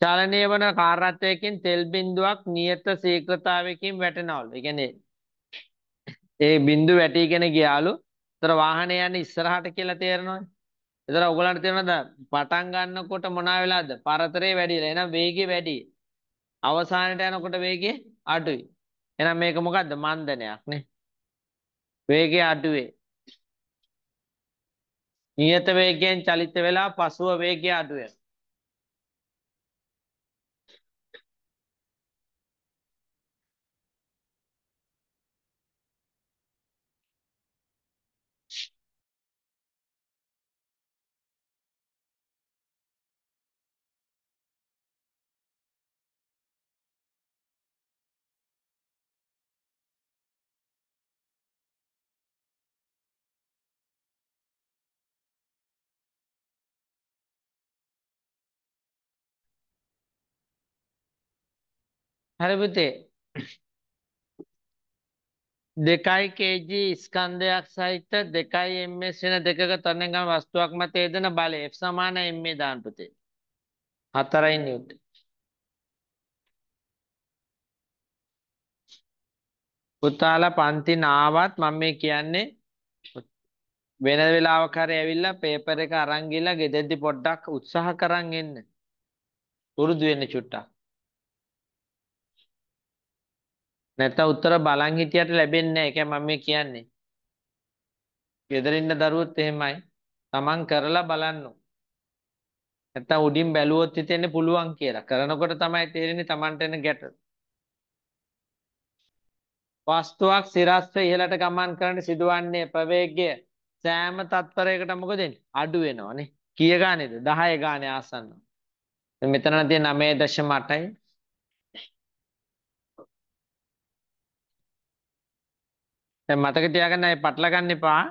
චලනය වන කාර්යත්වයකින් තෙල් බිඳුවක් නියත ශීඝ්‍රතාවයකින් වැටෙනවලු. ඒ කියන්නේ ඒ බිඳු වැටිගෙන ගියාලු. ඒතර වාහනේ යන්නේ ඉස්සරහට කියලා තේරෙනවා. ඒතර ඔයගලන්ට තේරෙනවද පටන් ගන්නකොට මොනවා වෙලාද? පරතරේ වැඩිලා. එහෙනම් වේගය වැඩි. අවසානට යනකොට වේගය අඩුයි. එහෙනම් මේක මොකද්ද මන්දනයක් නේ වේගය අඩුවේ නියත වේගයෙන් චලිත වෙලා පසුව වේගය අඩු වෙනවා හරි පුතේ දෙකයි kg ස්කන්ධයක් සහිත දෙකයි ms වෙන දෙකක තරණගම වස්තුවක් මත යෙදෙන බලය F සමාන ma දාන්න පුතේ 4යි නිව්ටන් පුතාලා පන්ති නාවත් මම මේ කියන්නේ වෙන වෙලාවක හරි ඇවිල්ලා පේපර් එක අරන් ගිහලා ගෙදෙද්දි පොඩ්ඩක් උත්සාහ කරන් එන්න පුරුදු වෙන්න චුට්ටක් නැත්නම් උත්තර බලන් හිටියට ලැබෙන්නේ නැහැ. ඒකයි මම මේ කියන්නේ. ගෙදරින්න දරුවොත් එහෙමයි. Taman කරලා බලන්න. නැත්නම් උඩින් බැලුවොත් හිතෙන්නේ පුළුවන් කියලා. කරනකොට තමයි තේරෙන්නේ Tamanට එන ගැට. වස්තුවක් සිරස්ව ඉහළට ගමන් කරන්න සිදුවන්නේ ප්‍රවේගය සෑම තත්පරයකට මොකද වෙන්නේ? අඩු වෙනවනේ. කීය ගානේද? 10 ගානේ ආසන්න. මෙතන තියෙන 9.8යි දැන් මතක තියාගන්න අය පටල ගන්න එපා.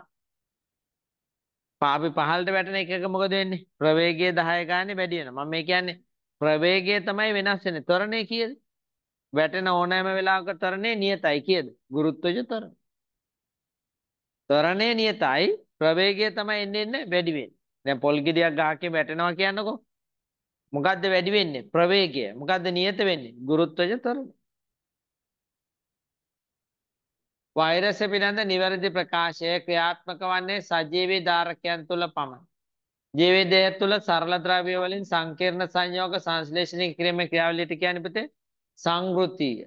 පාපි පහළට වැටෙන එකක මොකද වෙන්නේ? ප්‍රවේගය 10 ගානේ වැඩි වෙනවා. මම මේ කියන්නේ ප්‍රවේගය තමයි වෙනස් වෙන්නේ. ත්වරණය කීයද? වැටෙන ඕනෑම වෙලාවක ත්වරණය නියතයි කීයද? ගුරුත්වජ ත්වරණ. ත්වරණය නියතයි ප්‍රවේගය තමයි එන්නේ එන්නේ වැඩි වෙන්නේ. දැන් පොල් ගෙඩියක් ගහකේ වැටෙනවා කියන්නකෝ. මොකද්ද වැඩි වෙන්නේ? ප්‍රවේගය. මොකද්ද නියත වෙන්නේ? ගුරුත්වජ ත්වරණ. වෛරස පිළිබඳ නිවැරදි ප්‍රකාශය ක්‍රියාත්මක වන්නේ සජීවී ධාරකයන් තුල පමණයි. ජීවදය තුළ සරල ද්‍රව්‍ය වලින් සංකීර්ණ සංයෝග සංශ්ලේෂණය කිරීමේ ක්‍රියාවලියට කියන්නේ පුතේ සංවෘතීය.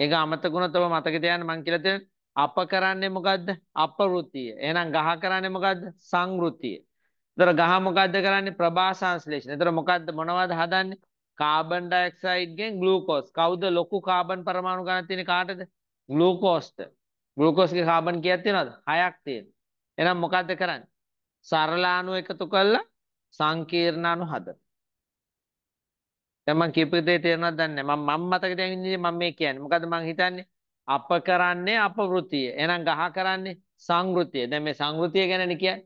ඒක අමතක වුණොත් ඔබ මතක තියාගන්න මම කියලා තියෙන අප කරන්නේ මොකද්ද? අපවෘතීය. එහෙනම් ගහ කරන්නේ මොකද්ද? සංවෘතීය. ඒතර ගහ මොකද්ද කරන්නේ? ප්‍රභා සංශ්ලේෂණ. ඒතර මොකද්ද මොනවද හදන්නේ? කාබන් ඩයොක්සයිඩ් ගෙන් ග්ලූකෝස්. කවුද ලොකු කාබන් පරමාණු ගණන් තියෙන කාටද? ග්ලූකෝස්ට. ග්ලූකෝස්ගේ කාබන් කීයක් තියෙනවද? 6ක් තියෙනවා. එහෙනම් මොකද්ද කරන්නේ? සරල අණු එකතු කරලා සංකීර්ණ අණු හදන. දැන් මම කියපු දේ තේරෙනවද දන්නේ නැහැ. මම මම මතක දැන් ඉන්නේ මම මේ කියන්නේ. මොකද මම හිතන්නේ අප කරන්නේ අපවෘතිය. එහෙනම් ගහ කරන්නේ සංවෘතිය. දැන් මේ සංවෘතිය ගැනනේ කියන්නේ.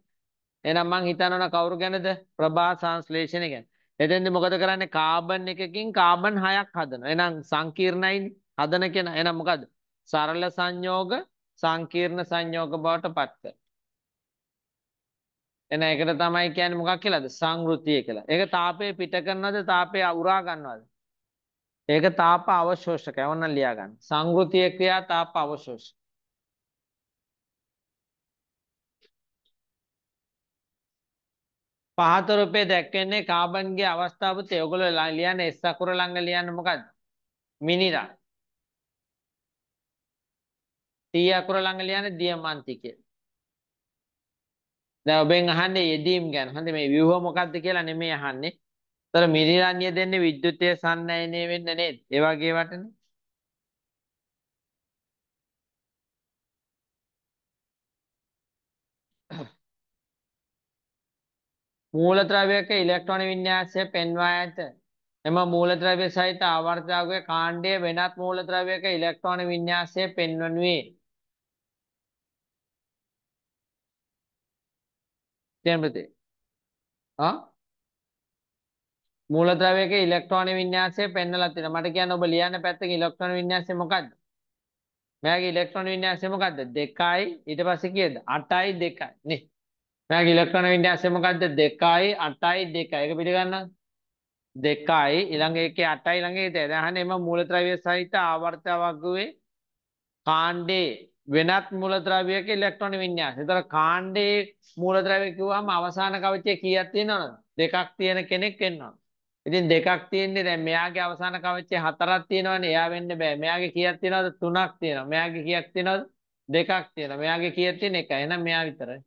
එහෙනම් මං හිතනවා කවුරු ගැනද? ප්‍රභා සංශ්ලේෂණය ගැන. එතෙන්ද මොකද කරන්නේ? කාබන් එකකින් කාබන් 6ක් හදනවා. එහෙනම් සංකීර්ණයිනේ. හදන කෙනා. එහෙනම් මොකද්ද? සරල සංයෝග සංකීර්ණ සංයෝග බවට පත් කරනවා. එන එකට තමයි කියන්නේ මොකක් කියලාද? සංවෘතිය කියලා. ඒක තාපය පිට කරනවද? තාපය උරා ගන්නවද? ඒක තාප අවශෝෂකය. ඕන්න ලියා ගන්න. සංවෘතිය ක්‍රියා තාප අවශෝෂක. පහත රූපේ දැක්වෙන්නේ කාබන්ගේ අවස්ථාවත. ඒගොල්ලෝ ලියන්නේ S අකුර ළඟ ලියන්නේ මොකද්ද? මිනිරා. ටී අකුර ළඟ ලියන්නේ දියමන්ති කියලා. දැන් ඔබෙන් අහන්නේ යෙදීම් ගැන. හන්ද මේ ව්‍යුහ මොකක්ද කියලා නෙමෙයි අහන්නේ. ඒතර මිරිරන්‍ය දෙන්නේ විද්‍යුත්ය සංනයනය වෙන්න නේද? ඒ වගේ වටනේ. මූලද්‍රව්‍යක ඉලෙක්ට්‍රෝන වින්‍යාසය පෙන්වා ඇත. එම මූලද්‍රව්‍ය සහිත ආවර්තකයේ කාණ්ඩයේ වෙනත් මූලද්‍රව්‍යක ඉලෙක්ට්‍රෝන වින්‍යාසය පෙන්වනුයේ ජනපති ආ මූලද්‍රව්‍යයක ඉලෙක්ට්‍රෝන වින්‍යාසය පෙන්වලා තියෙනවා. මට කියන්න ඔබ ලියන්න පැත්තක ඉලෙක්ට්‍රෝන වින්‍යාසය මොකද්ද? මෙයාගේ ඉලෙක්ට්‍රෝන වින්‍යාසය මොකද්ද? 2යි ඊට පස්සේ කීයද? 8යි 2යි නේ. මෙයාගේ ඉලෙක්ට්‍රෝන වින්‍යාසය මොකද්ද? 2යි 8යි 2යි. ඒක පිළිගන්නවද? 2යි ඊළඟ එකේ 8යි ළඟ ඒ දැන් අහන්නේ එම මූලද්‍රව්‍ය සහිත ආවර්ත වර්ගයේ කාණ්ඩේ වෙනත් මූලද්‍රව්‍යයක ඉලෙක්ට්‍රෝන වින්‍යාස. ඒතර කාණ්ඩේ මූලද්‍රව්‍ය කිව්වම අවසාන කවචයේ කීයක් තියෙනවද? දෙකක් තියෙන කෙනෙක් වෙනවා. ඉතින් දෙකක් තියෙන්නේ දැන් මෙයාගේ අවසාන කවචයේ හතරක් තියෙනවනේ. එයා වෙන්න බෑ. මෙයාගේ කීයක් තියෙනවද? තුනක් තියෙනවා. මෙයාගේ කීයක් තියෙනවද? දෙකක් තියෙනවා. මෙයාගේ කීයක් තියෙන එක. එහෙනම් මෙයා විතරයි.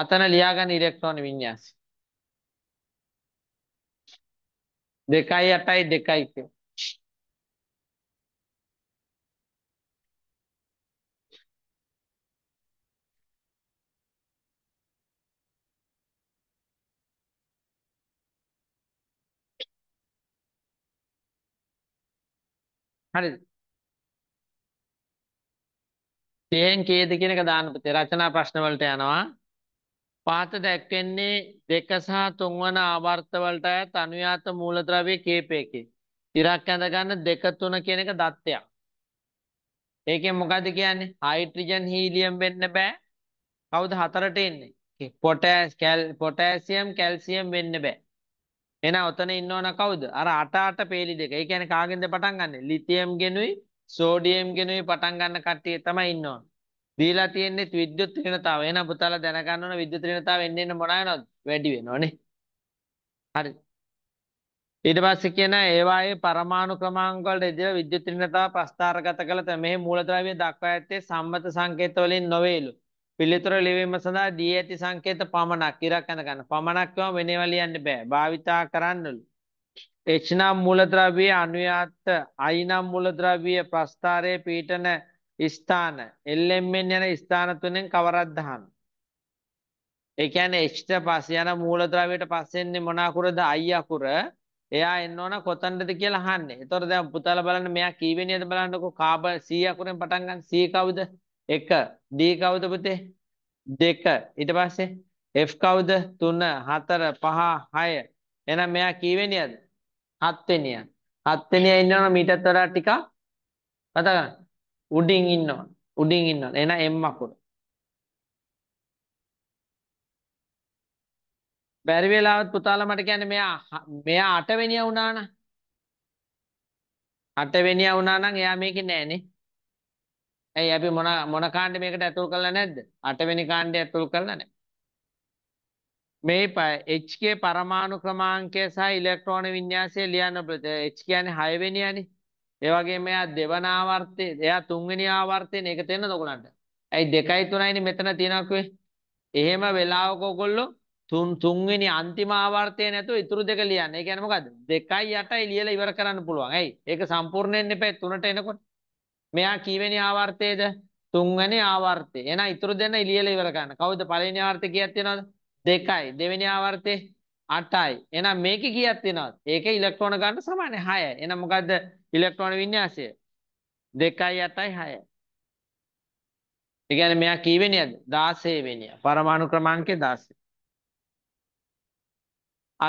අතන ලියාගන්න ඉලෙක්ට්‍රෝන වින්‍යාසය. දෙකයි අටයි දෙකයි කියනවා. හරිද? තේන් කේද කියන එක දාන්න පුතේ රචනා ප්‍රශ්න වලට යනවා. පහත දැක්වෙන්නේ දෙක සහ තුන්වන ආවර්ත වලට අයත් අනුයාත මූලද්‍රව්‍ය කීපයකින්. ඉරක් ඇඳ ගන්න දෙක තුන කියන එක දත්තයක්. ඒකෙන් මොකද්ද කියන්නේ? හයිඩ්‍රජන් හීලියම් වෙන්න බෑ. කවුද හතරට එන්නේ? පොටෑස් කැල් පොටෑසියම් කැල්සියම් වෙන්න බෑ. එහෙනම් ඔතන ඉන්නවන කවුද? අර 8 8 peeli දෙක. ඒ කියන්නේ කාගෙන්ද පටන් ගන්නෙ? ලිතියම් ගෙනුයි සෝඩියම් ගෙනුයි පටන් ගන්න කට්ටිය තමයි ඉන්නවනේ. දීලා තියෙන්නේ විද්‍යුත් ඍණතාව. එහෙනම් පුතාලා දැනගන්න ඕන විද්‍යුත් ඍණතාව එන්න එන්න මොන වෙනවද? වැඩි වෙනවනේ. හරි. ඊට පස්සේ කියන ඒවායේ පරමාණු ක්‍රමාංක වල ඉදිරි විද්‍යුත් ඍණතාව ප්‍රස්ථාරගත කළ තැන මේ මූලද්‍රව්‍ය දක්වා ඇත්තේ සම්මත සංකේත වලින් නොවේලු. පිළිතුර ලිවීම සඳහා දී ඇති සංකේත පමණක් ඉරක් ඇඳ ගන්න. පමණක්ම වෙනේවා ලියන්න බෑ. භාවිතා කරන්නලු. H නම් මූලද්‍රව්‍ය අනුයාත I නම් මූලද්‍රව්‍ය ප්‍රස්ථාරයේ පීඨන ස්ථාන LMN යන ස්ථාන තුනෙන් කවරක් දහන. ඒ කියන්නේ H ට පස්සේ යන මූලද්‍රව්‍යයට පස්සෙන්නේ මොන අකුරද I අකුර. එයා එන්න ඕන කොතනද කියලා අහන්නේ. ඒතකොට දැන් පුතාලා බලන්න මෙයා කීවෙනියද බලන්නකෝ කාබ 100 අකුරෙන් පටන් ගන්න 100 කවුද? 1 D කවුද පුතේ 2 ඊට පස්සේ F කවුද 3 4 5 6 එහෙනම් මෙයා කීවෙනියද 7 වෙනියා 7 වෙනියා ඉන්නවනම් මීටත් වඩා ටිකක් මතක ගන්න උඩින් ඉන්නවා උඩින් ඉන්නවා එහෙනම් M අකුර බැරි වෙලාවත් පුතාලා මට කියන්නේ මෙයා මෙයා 8 වෙනියා වුණා නම් 8 වෙනියා වුණා නම් එයා මේකේ නෑනේ ඇයි අපි මොන මොන කාණ්ඩ මේකට ඇතුල් කරලා නැද්ද? 8 වෙනි කාණ්ඩය ඇතුල් කරලා නැහැ. මේ H ගේ පරමාණු ක්‍රමාංකය සහ ඉලෙක්ට්‍රෝන වින්‍යාසය ලියන්න පුළුවන්. H කියන්නේ 6 වෙනියනේ. ඒ වගේම එයා දෙවන ආවර්තයේ, එයා තුන්වෙනි ආවර්තයේ මේක තේන්නද ඔයගලන්ට? ඇයි 2යි 3යිනේ මෙතන තියෙනවා කිව්වේ? එහෙම වෙලාවක ඔයගොල්ලෝ තුන් තුන්වෙනි අන්තිම ආවර්තය නැතුව ඉතුරු දෙක ලියන්න. ඒ කියන්නේ මොකද්ද? 2යි 8යි ලියලා ඉවර කරන්න පුළුවන්. ඇයි? ඒක සම්පූර්ණයෙන් එපා 3ට එනකොට. මෙයා කීවෙනි ආවර්තයේද? තුන්වෙනි ආවර්තේ. එහෙනම් ඊටු දෙන්න ඉලියලා ඉවර කරන්න. කවුද පළවෙනි ආවර්තේ කීයක් තියෙනවද? 2යි. දෙවෙනි ආවර්තේ 8යි. එහෙනම් මේකේ කීයක් තියෙනවද? ඒකේ ඉලෙක්ට්‍රෝන ගන්න සමානයි 6යි. එහෙනම් මොකද්ද ඉලෙක්ට්‍රෝන වින්‍යාසය? 2යි 8යි 6යි. ඒ කියන්නේ මෙයා කීවෙනියද? 16 වෙනිය. පරමාණු ක්‍රමාංකය 16.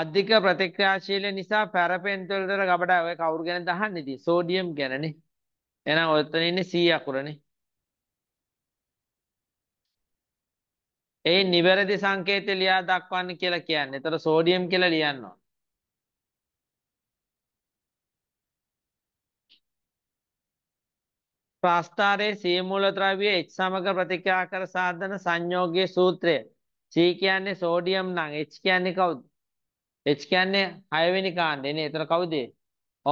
අධික ප්‍රතික්‍රියාශීලී නිසා පැරපෙන්ටල් වල ගබඩා ඔය කවුරු ගැනද අහන්නේ ඉතින් සෝඩියම් ගැනනේ. එහෙනම් ඔතන ඉන්නේ 100 අකුරනේ. ඒ නිවැරදි සංකේතය ලියා දක්වන්න කියලා කියන්නේ. ඒතර සෝඩියම් කියලා ලියන්න ඕන. ප්‍රාස්ථාරයේ සීමූල ද්‍රව්‍ය H සමග ප්‍රතික්‍රියාකර සාධන සංයෝගයේ සූත්‍රය. C කියන්නේ සෝඩියම් නම් H කියන්නේ කවුද? H කියන්නේ 6 වෙනි කාණ්ඩේ නේ. ඒතර කවුද?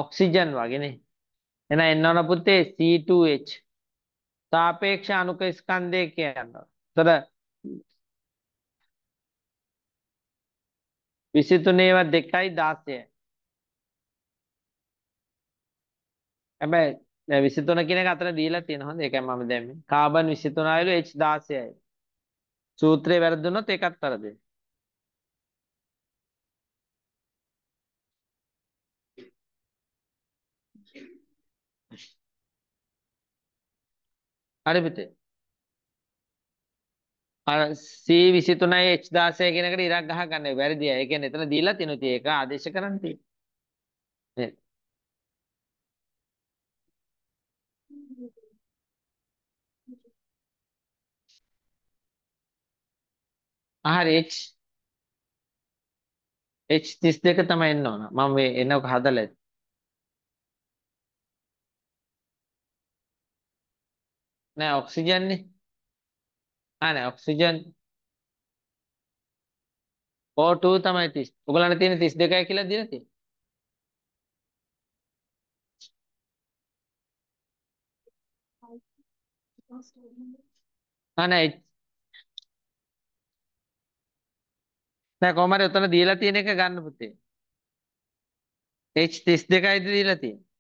ඔක්සිජන් වගේ නේ. එහෙනම් එන්න ඕන පුතේ C2H සාපේක්ෂ අණුක ස්කන්ධය කියනවා. එතකොට 23 ඒවා 2යි 16යි. හැබැයි 23 කියන එක අතර දීලා තියෙන හොඳ ඒකයි මම දැම්මේ. කාබන් 23 අයලු H16යි. සූත්‍රය වැරදුනොත් ඒකත් වැරදේ. හරි පුතේ. අර C23 H16 කියන එකට ඉරක් ගහ ගන්න වැරදි අය. ඒ කියන්නේ එතන දීලා තිනු tie ඒක ආදේශ කරන්න තියෙන්නේ. නේද? හරි H H32 තමයි එන්න ඕන. මම මේ එනක හදලා නෑ ඔක්සිජන් නේ. ආ නෑ ඔක්සිජන් O2 තමයි 30. ඔයගලන්ට තියෙන 32යි කියලා දීලා තියෙන්නේ. ආ නෑ නෑ කොහමද උතන දීලා තියෙන එක ගන්න පුතේ. H32යි දීලා තියෙන්නේ.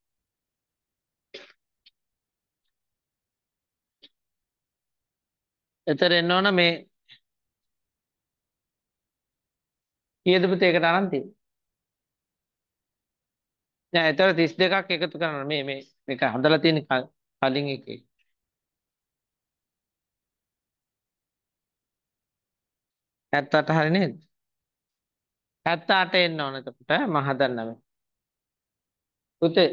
එතර එන්න ඕන මේ කීයද පුතේ ඒකට අරන් තියෙන්නේ? නෑ එතන 32ක් එකතු කරනවා මේ මේ මේක හදලා තියෙන කලින් එකේ. ඇත්තට හරි නේද? 78 එන්න ඕන එතකොට මම හදන්නම්. පුතේ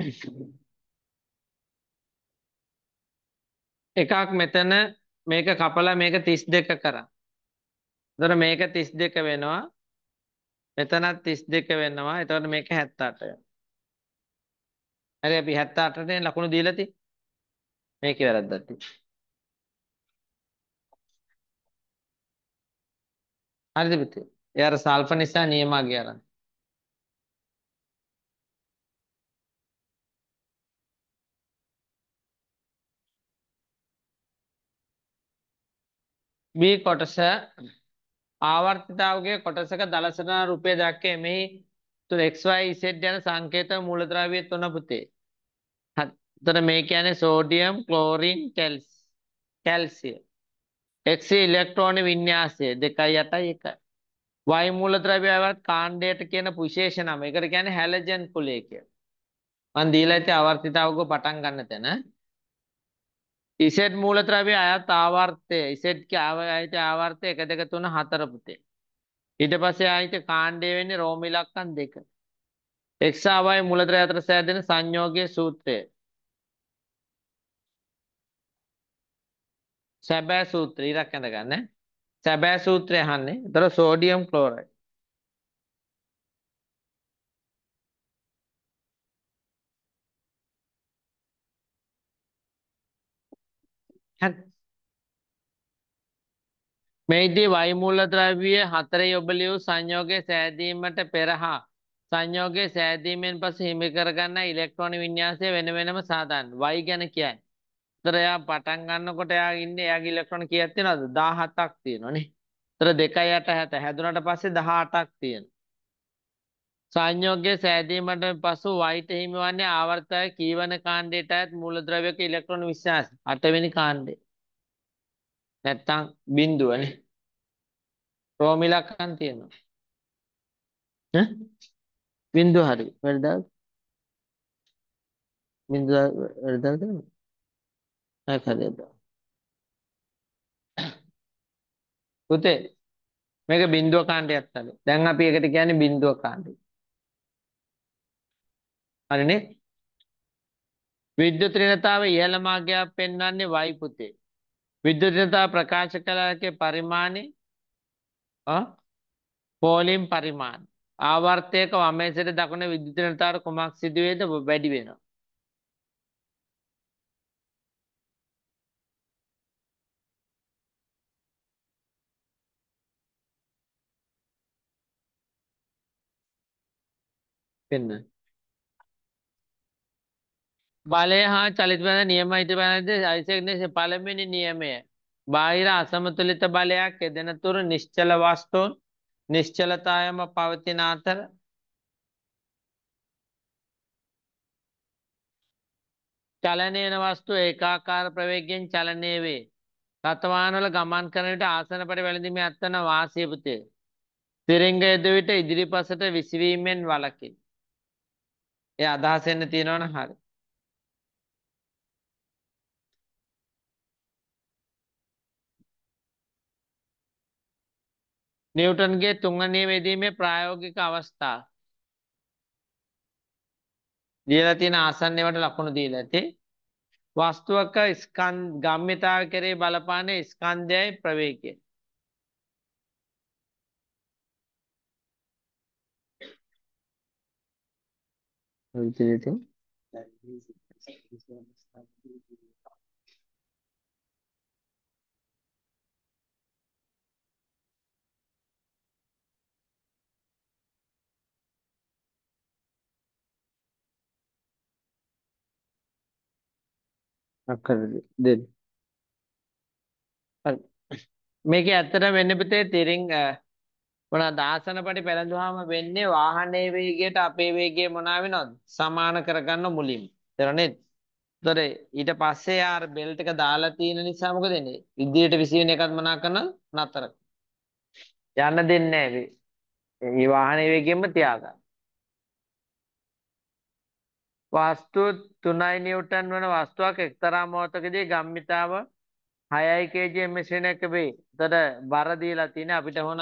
එකක් මෙතන මේක කපලා මේක 32 කරා. එතකොට මේක 32 වෙනවා. මෙතනත් 32 වෙනවා. එතකොට මේක 78. හරි අපි 78 නේ ලකුණු දීලා තියෙන්නේ. මේකේ වැරද්දක් තියෙනවා. හරිද පුතේ? ඒ අර සල්ෆ නිසා නියමාගේ ආරම්භ B කොටස ආවර්තිතාවගේ කොටසක දලසන රුපිය දක්වේ මෙහි තුල XYZ යන සංකේත මූලද්‍රව්‍ය තුන පුතේ. එතකොට මේ කියන්නේ සෝඩියම්, ක්ලෝරින්, කැල්සියම්. X ඉලෙක්ට්‍රෝන වින්‍යාසය 2යි 8යි 1යි. Y මූලද්‍රව්‍ය ආවත් කාණ්ඩයට කියන විශේෂ නම. ඒකට කියන්නේ හැලජන් කුලය කියලා. මම දීලා ඇති ආවර්තිතාවකෝ පටන් ගන්න තැන. ඉසෙට් මූලද්‍රව්‍ය අයත් ආවර්තය ඉසෙට් ආයත ආවර්තය 1 2 3 4 පුතේ ඊට පස්සේ ආයත කාණ්ඩය වෙන්නේ රෝම ඉලක්කම් දෙක x ආවයි මූලද්‍රව්‍ය අතර සෑදෙන සංයෝගයේ සූත්‍රය සැබෑ සූත්‍රය ඉරක් ඇඳ ගන්න සැබෑ සූත්‍රය අහන්නේ ඒතර සෝඩියම් ක්ලෝරයිඩ් මෙහිදී වායුමූල ද්‍රව්‍ය හතරේ ඔබ ලියූ සංයෝගයේ සෑදීමට පෙර හා සංයෝගයේ සෑදීමෙන් පසු හිමි කරගන්න ඉලෙක්ට්‍රෝන වින්‍යාසය වෙන වෙනම සාදන්න. y ගැන කියන්නේ. ඒතර එයා පටන් ගන්නකොට එයා ඉන්නේ එයාගේ ඉලෙක්ට්‍රෝන කීයක් තියෙනවද? 17ක් තියෙනවනේ. ඒතර 2 යට 7 හැදුනට පස්සේ 18ක් තියෙනවා. සංයෝගයේ සෑදීමට පසු y ට හිමිවන්නේ ආවර්තය කීවන කාණ්ඩයටත් මූලද්‍රව්‍යක ඉලෙක්ට්‍රෝන වින්‍යාසය 8 වෙනි කාණ්ඩේ. නැත්තම් බිඳුවනේ. රෝමි ලක්කම් තියෙනවා. ඈ බිඳුව හරි. වැරදාද? බිඳුව වැරදාද? ඒක හරියද? පුතේ මේක බිඳුව කාණ්ඩයක් තමයි. දැන් අපි ඒකට කියන්නේ බිඳුව කාණ්ඩය. හරිනේ? විද්‍යුත් ඍණතාවය ඉහළ මාර්ගයක් පෙන්වන්නේ y පුතේ. විද්‍යුත්නතා ප්‍රකාශ කළකේ පරිමාණය පෝලිම් පරිමාණ ආවර්තයක වමේ සිට දකුණ විද්‍යුත්නතාවට කුමක් සිදුවේද වැඩි වෙනවා. පෙන්වන්න බලය හා චලිත බඳ නියම හිත පැනද අයිසක්දේශ පළමිනි නියමය. බාහිර අසමතුලිත බලයක් එදෙනතුරු නිශ්චල වස්තුූන් නිශ්චලතායම පවතින අතර චලනයන වස්තු ඒකාකාර ප්‍රවේගෙන් චලනය වේ. රතවානවල ගමන් කරනට ආසනපට වැළඳීම අත්තන වාසයපතය. තිරංග එද විට ඉදිරිපසට විසිවීමෙන් වලකින්. එය අදහසෙන්න තියෙනවන හරි. නිව්ටන්ගේ තුන්ගනී වේදීමේ ප්‍රායෝගික අවස්ථා දීලා තියෙන ආසන්නයට ලකුණු දීලා ඇති වස්තුවක ස්කන්ධ ගම්මිතාව කෙරේ බලපාන ස්කන්ධයයි ප්‍රවේගය විදිහට අක්කර දෙන්න. හරි. මේකේ ඇත්තටම වෙන්නේ පුතේ තිරින් මොනවාද ආසනපටි පෙරඳුවාම වෙන්නේ වාහනේ වේගයට අපේ වේගය මොනවා වෙනවද? සමාන කරගන්න මුලින්. තේරුණේද? ඒතර ඊට පස්සේ ආර බෙල්ට් එක දාලා තියෙන නිසා මොකද වෙන්නේ? ඉදිරියට විසින එකත් මොනා කරන නතර. යන්න දෙන්නේ නැහැ මේ. මේ වාහනේ වේගයෙන්ම තියාගන්න. වාස්තු 3යි නිව්ටන් වන වස්තුවක් එක්තරා මොහොතකදී ගම්මිතාව 6යි kg මෙෂින් එක වේ. එතකොට බර දීලා තියෙන අපිට හොන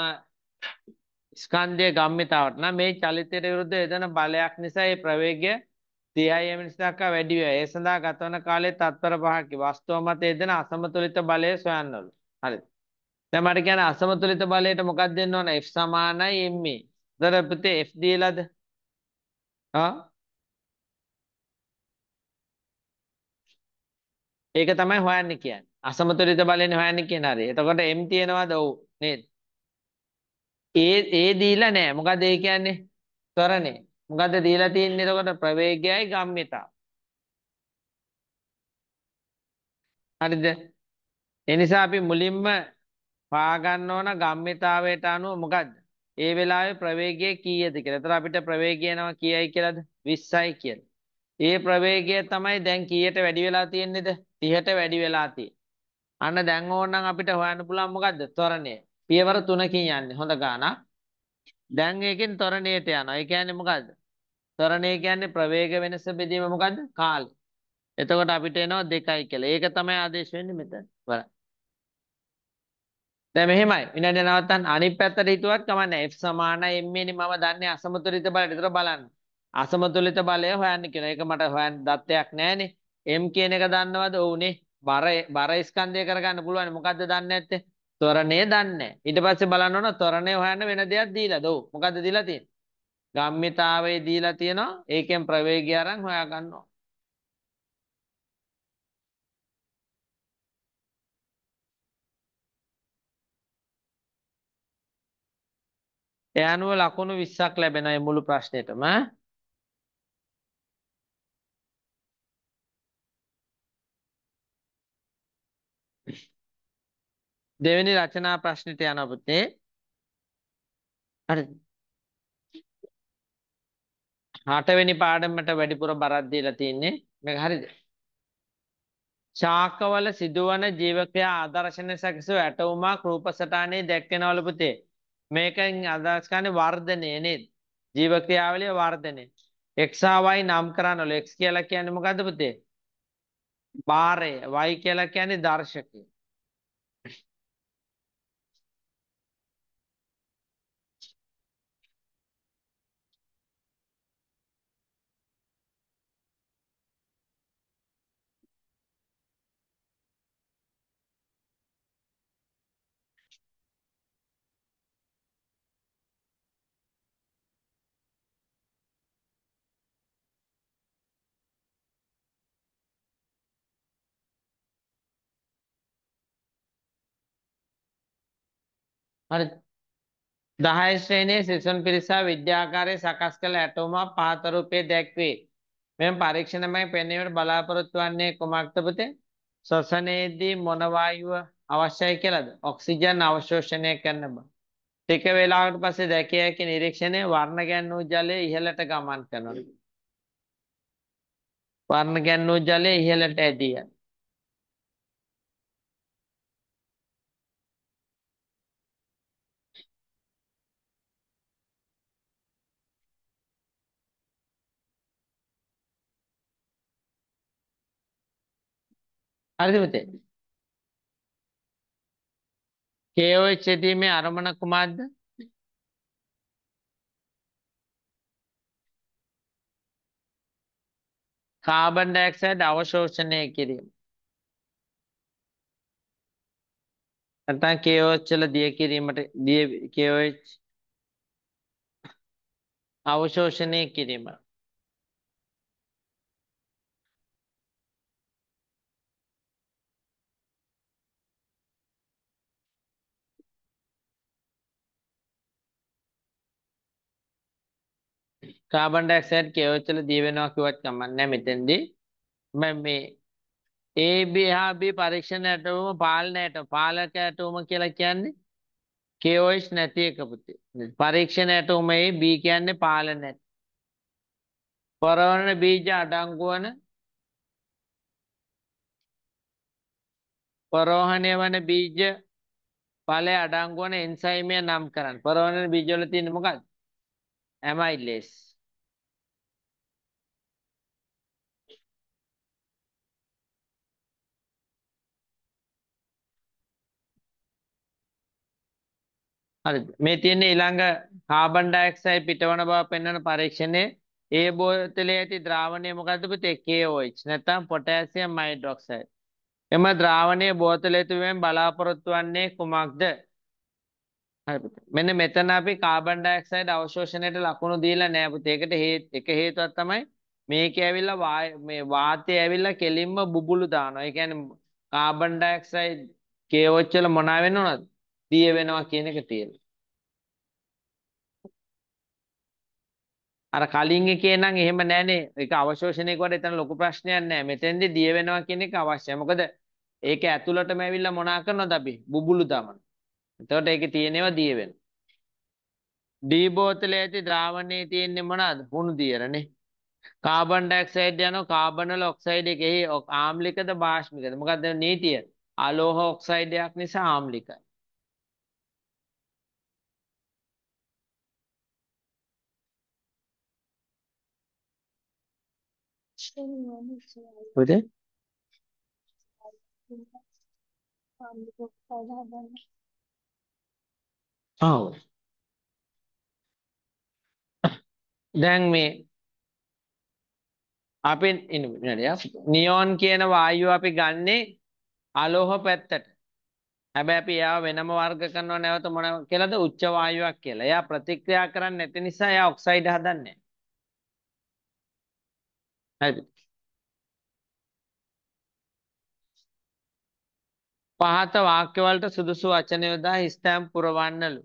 ස්කන්ධයේ ගම්මිතාවට නම් මේ චලිතයට විරුද්ධ එදෙන බලයක් නිසා ඒ ප්‍රවේගය 30 ms දක්වා වැඩි වේ. ඒ සඳහා ගතවන කාලයේ තත්පර 5කි. වස්තුව මත එදෙන අසමතුලිත බලය සොයන්න ඕන. හරිද? දැන් මට කියන්නේ අසමතුලිත බලයට මොකක්ද දෙන්න ඕන? F සමානයි ma. E. එතකොට පුතේ F දීලාද? ආ ඒක තමයි හොයන්නේ කියන්නේ. අසමතුලිත බලයෙන් හොයන්නේ කියන හරි. එතකොට M තියෙනවද? ඔව්. නේද? ඒ ඒ දීලා නැහැ. මොකද ඒ කියන්නේ ත්වරණේ. මොකද්ද දීලා තියෙන්නේ? එතකොට ප්‍රවේගයයි ගම්මිතා. හරිද? ඒ නිසා අපි මුලින්ම පා ගන්න ඕන ගම්මිතාවයට අනුව මොකද්ද? ඒ වෙලාවේ ප්‍රවේගය කීයද කියලා. එතකොට අපිට ප්‍රවේගය යනවා කීයයි කියලාද? 20යි කියලා. ඒ ප්‍රවේගය තමයි දැන් කීයට වැඩි වෙලා තියෙන්නේද? 30ට වැඩි වෙලා තියෙන්නේ. අන්න දැන් ඕනනම් අපිට හොයන්න පුළුවන් මොකද්ද? ත්වරණය. පියවර 3කින් යන්නේ. හොඳ ගානක්. දැන් ඒකෙන් ත්වරණයට යනවා. ඒ කියන්නේ මොකද්ද? ත්වරණය කියන්නේ ප්‍රවේග වෙනස බෙදීම මොකද්ද? කාලය. එතකොට අපිට එනවා 2යි කියලා. ඒක තමයි ආදේශ වෙන්නේ මෙතන. බලන්න. දැන් මෙහෙමයි. විනාඩිය නවත්තන්න. අනිත් පැත්තට හිතුවත් කමක් නැහැ. F සමානයි m නේ මම දන්නේ අසමතුලිත බලයට. ඒතර බලන්න. අසමතුලිත බලය හොයන්න කියන එක මට හොයන්න දත්තයක් නැහැනේ. m කියන එක දන්නවද? ඔව්නේ. බර බර ස්කන්ධය කරගන්න පුළුවන්. මොකද්ද දන්නේ නැත්තේ? ත්වරණය දන්නේ ඊට පස්සේ බලන්න ඕන ත්වරණය හොයන්න වෙන දෙයක් දීලාද? ඔව්. මොකද්ද දීලා තියෙන්නේ? ගම්මිතාවේ දීලා තියෙනවා. ඒකෙන් ප්‍රවේගය අරන් හොයා ගන්නවා. එයානුව ලකුණු 20ක් ලැබෙනයි මුළු ප්‍රශ්නෙටම දෙවෙනි රචනා ප්‍රශ්නෙට යනවා පුතේ. හරි. හටවෙනි පාඩමට වැඩිපුර බරක් දීලා තින්නේ. මේක හරිද? ශාකවල සිදුවන ජීවකයා ආදර්ශන සැකසූ ඇටවුමක් රූපසටහනේ දැක්වෙනවලු පුතේ. මේකෙන් අදහස් කරන්නේ වර්ධනය නේද? ජීවක්‍රියාවලිය වර්ධනය. x y නම් කරනවලු x කියලා කියන්නේ මොකද්ද පුතේ? බාරය y කියලා කියන්නේ දර්ශකය. හරි 10 ශ්‍රේණියේ සිසුන් පිරිස විද්‍යාකාරයේ සකස් කළ ඇටෝමක් පහත රූපේ දැක්වේ. මෙම පරීක්ෂණමය පෙන්වීමට බලාපොරොත්තු වන්නේ කුමක්ද පුතේ? ශ්වසනයේදී මොන වායුව අවශ්‍යයි කියලාද? ඔක්සිජන් අවශෝෂණය කරන බව. ටික වේලාවකට පස්සේ දැකිය හැකි නිරීක්ෂණය වර්ණ ගැන්වූ ජලය ඉහළට ගමන් කරනවා. වර්ණ ගැන්වූ ජලය ඉහළට ඇදී යනවා. හරිද පුතේ? KOH යෙදීමේ අරමුණ කුමක්ද? කාබන් ඩයොක්සයිඩ් අවශෝෂණය කිරීම. නැත්නම් KOH වල දිය කිරීමට දිය KOH අවශෝෂණය කිරීම. කාබන් ඩයොක්සයිඩ් කේවච්චල දී වෙනවා කිව්වත් කමක් නැහැ මෙතෙන්දී මම මේ A B හා B පරීක්ෂණ ඇටවම පාලනයට පාලක ඇටවම කියලා කියන්නේ KOH නැති එක පුතේ පරීක්ෂණ ඇටවමේ B කියන්නේ පාලන පරවන බීජ අඩංගු වන පරෝහණය වන බීජ ඵලයේ අඩංගු වන එන්සයිමය නම් කරන්න පරවන බීජ වල තියෙන මොකක්ද amylase හරිද මේ තියෙන්නේ ඊළඟ කාබන් ඩයොක්සයිඩ් පිටවන බව පෙන්වන පරීක්ෂණයේ ඒ බෝතලයේ ඇති ද්‍රාවණය මොකද්ද පුතේ KOH නැත්නම් පොටෑසියම් හයිඩ්‍රොක්සයිඩ් එම ද්‍රාවණයේ බෝතලයේ තුමෙන් බලාපොරොත්තු වන්නේ කුමක්ද හරි පුතේ මෙන්න මෙතන අපි කාබන් ඩයොක්සයිඩ් අවශෝෂණයට ලකුණු දීලා නැහැ පුතේ ඒකට හේත් එක හේතුවක් තමයි මේකේ ඇවිල්ලා මේ වාතය ඇවිල්ලා කෙලින්ම බුබුලු දානවා ඒ කියන්නේ කාබන් ඩයොක්සයිඩ් KOH වල මොනවා වෙන්න උනද බිය වෙනවා කියන එක තියෙනවා. අර කලින් එකේ නම් එහෙම නැහනේ. ඒක අවශෝෂණය කරුවා එතන ලොකු ප්‍රශ්නයක් නැහැ. මෙතෙන්දී දිය වෙනවා කියන එක අවශ්‍යයි. මොකද ඒක ඇතුළටම ඇවිල්ලා මොනා කරනවද අපි? බුබුලු දමන. එතකොට ඒකේ තියෙනවා දිය වෙන. ඩී බෝතලයේ ඇති ද්‍රාවණයේ තියෙන්නේ මොනවාද? හුණු දියරනේ. කාබන් ඩයොක්සයිඩ් යනවා කාබනල ඔක්සයිඩ් එකේ ආම්ලිකද බාෂ්මිකද? මොකද්ද නීතිය? අලෝහ ඔක්සයිඩයක් නිසා ආම්ලිකයි. What is it? ඔව් දැන් මේ අපි නියෝන් කියන වායුව අපි ගන්නේ අලෝහ පැත්තට හැබැයි අපි එයාව වෙනම වර්ග කරනව නැවත මොන කියලාද උච්ච වායුවක් කියලා. එයා ප්‍රතික්‍රියා කරන්නේ නැති නිසා එයා ඔක්සයිඩ් හදන්නේ. හරි. පහත වාක්‍ය වලට සුදුසු වචන යොදා ස්ටැම්ප් පුරවන්නලු.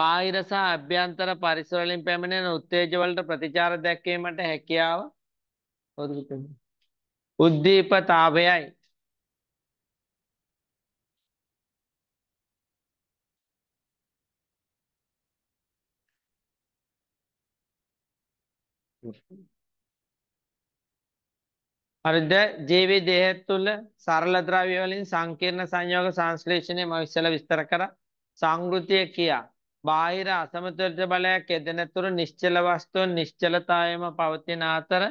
බාහිර සහ අභ්‍යන්තර පරිසර වලින් පැමිණෙන උත්තේජ වලට ප්‍රතිචාර දැක්වීමට හැකියාව උද්දීපතාවයයි. Thank you. හරිද ජීවී දේහය තුළ සරල ද්‍රව්‍ය වලින් සංකීර්ණ සංයෝග සංශ්ලේෂණය මම ඉස්සෙල්ලා විස්තර කරා සංගෘතිය කියා බාහිර අසමතුලිත බලයක් එදෙනතුරු නිශ්චල වස්තුන් නිශ්චලතාවයම පවතින අතර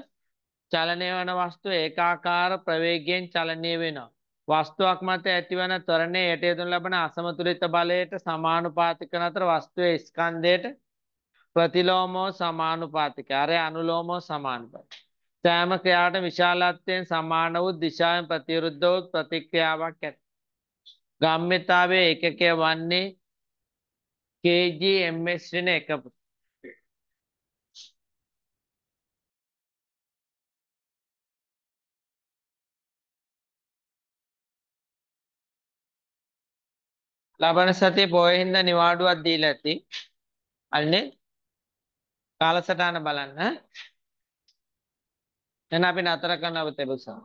චලනය වන වස්තු ඒකාකාර ප්‍රවේගයෙන් චලනය වෙනවා වස්තුවක් මත ඇතිවන ත්වරණය යට යොදවන ලබන අසමතුලිත බලයට සමානුපාතික කරන අතර වස්තුවේ ස්කන්ධයට ප්‍රතිලෝමෝ සමානුපාතික අර අනුලෝමෝ සමානුපාතික සෑම ක්‍රියාවට විශාලත්වයෙන් සමාන වූ දිශාවෙන් ප්‍රතිවිරුද්ධ වූ ප්‍රතික්‍රියාවක් ඇත. ගම්මිතාවේ ඒකකය වන්නේ kgms වෙන එකපු. ලබන සතියේ පොයේ හින්දා නිවාඩුවක් දීලා ඇති. අන්නේ කාලසටහන බලන්න. දැන් අපි නතර කරන අවතේ බුසාව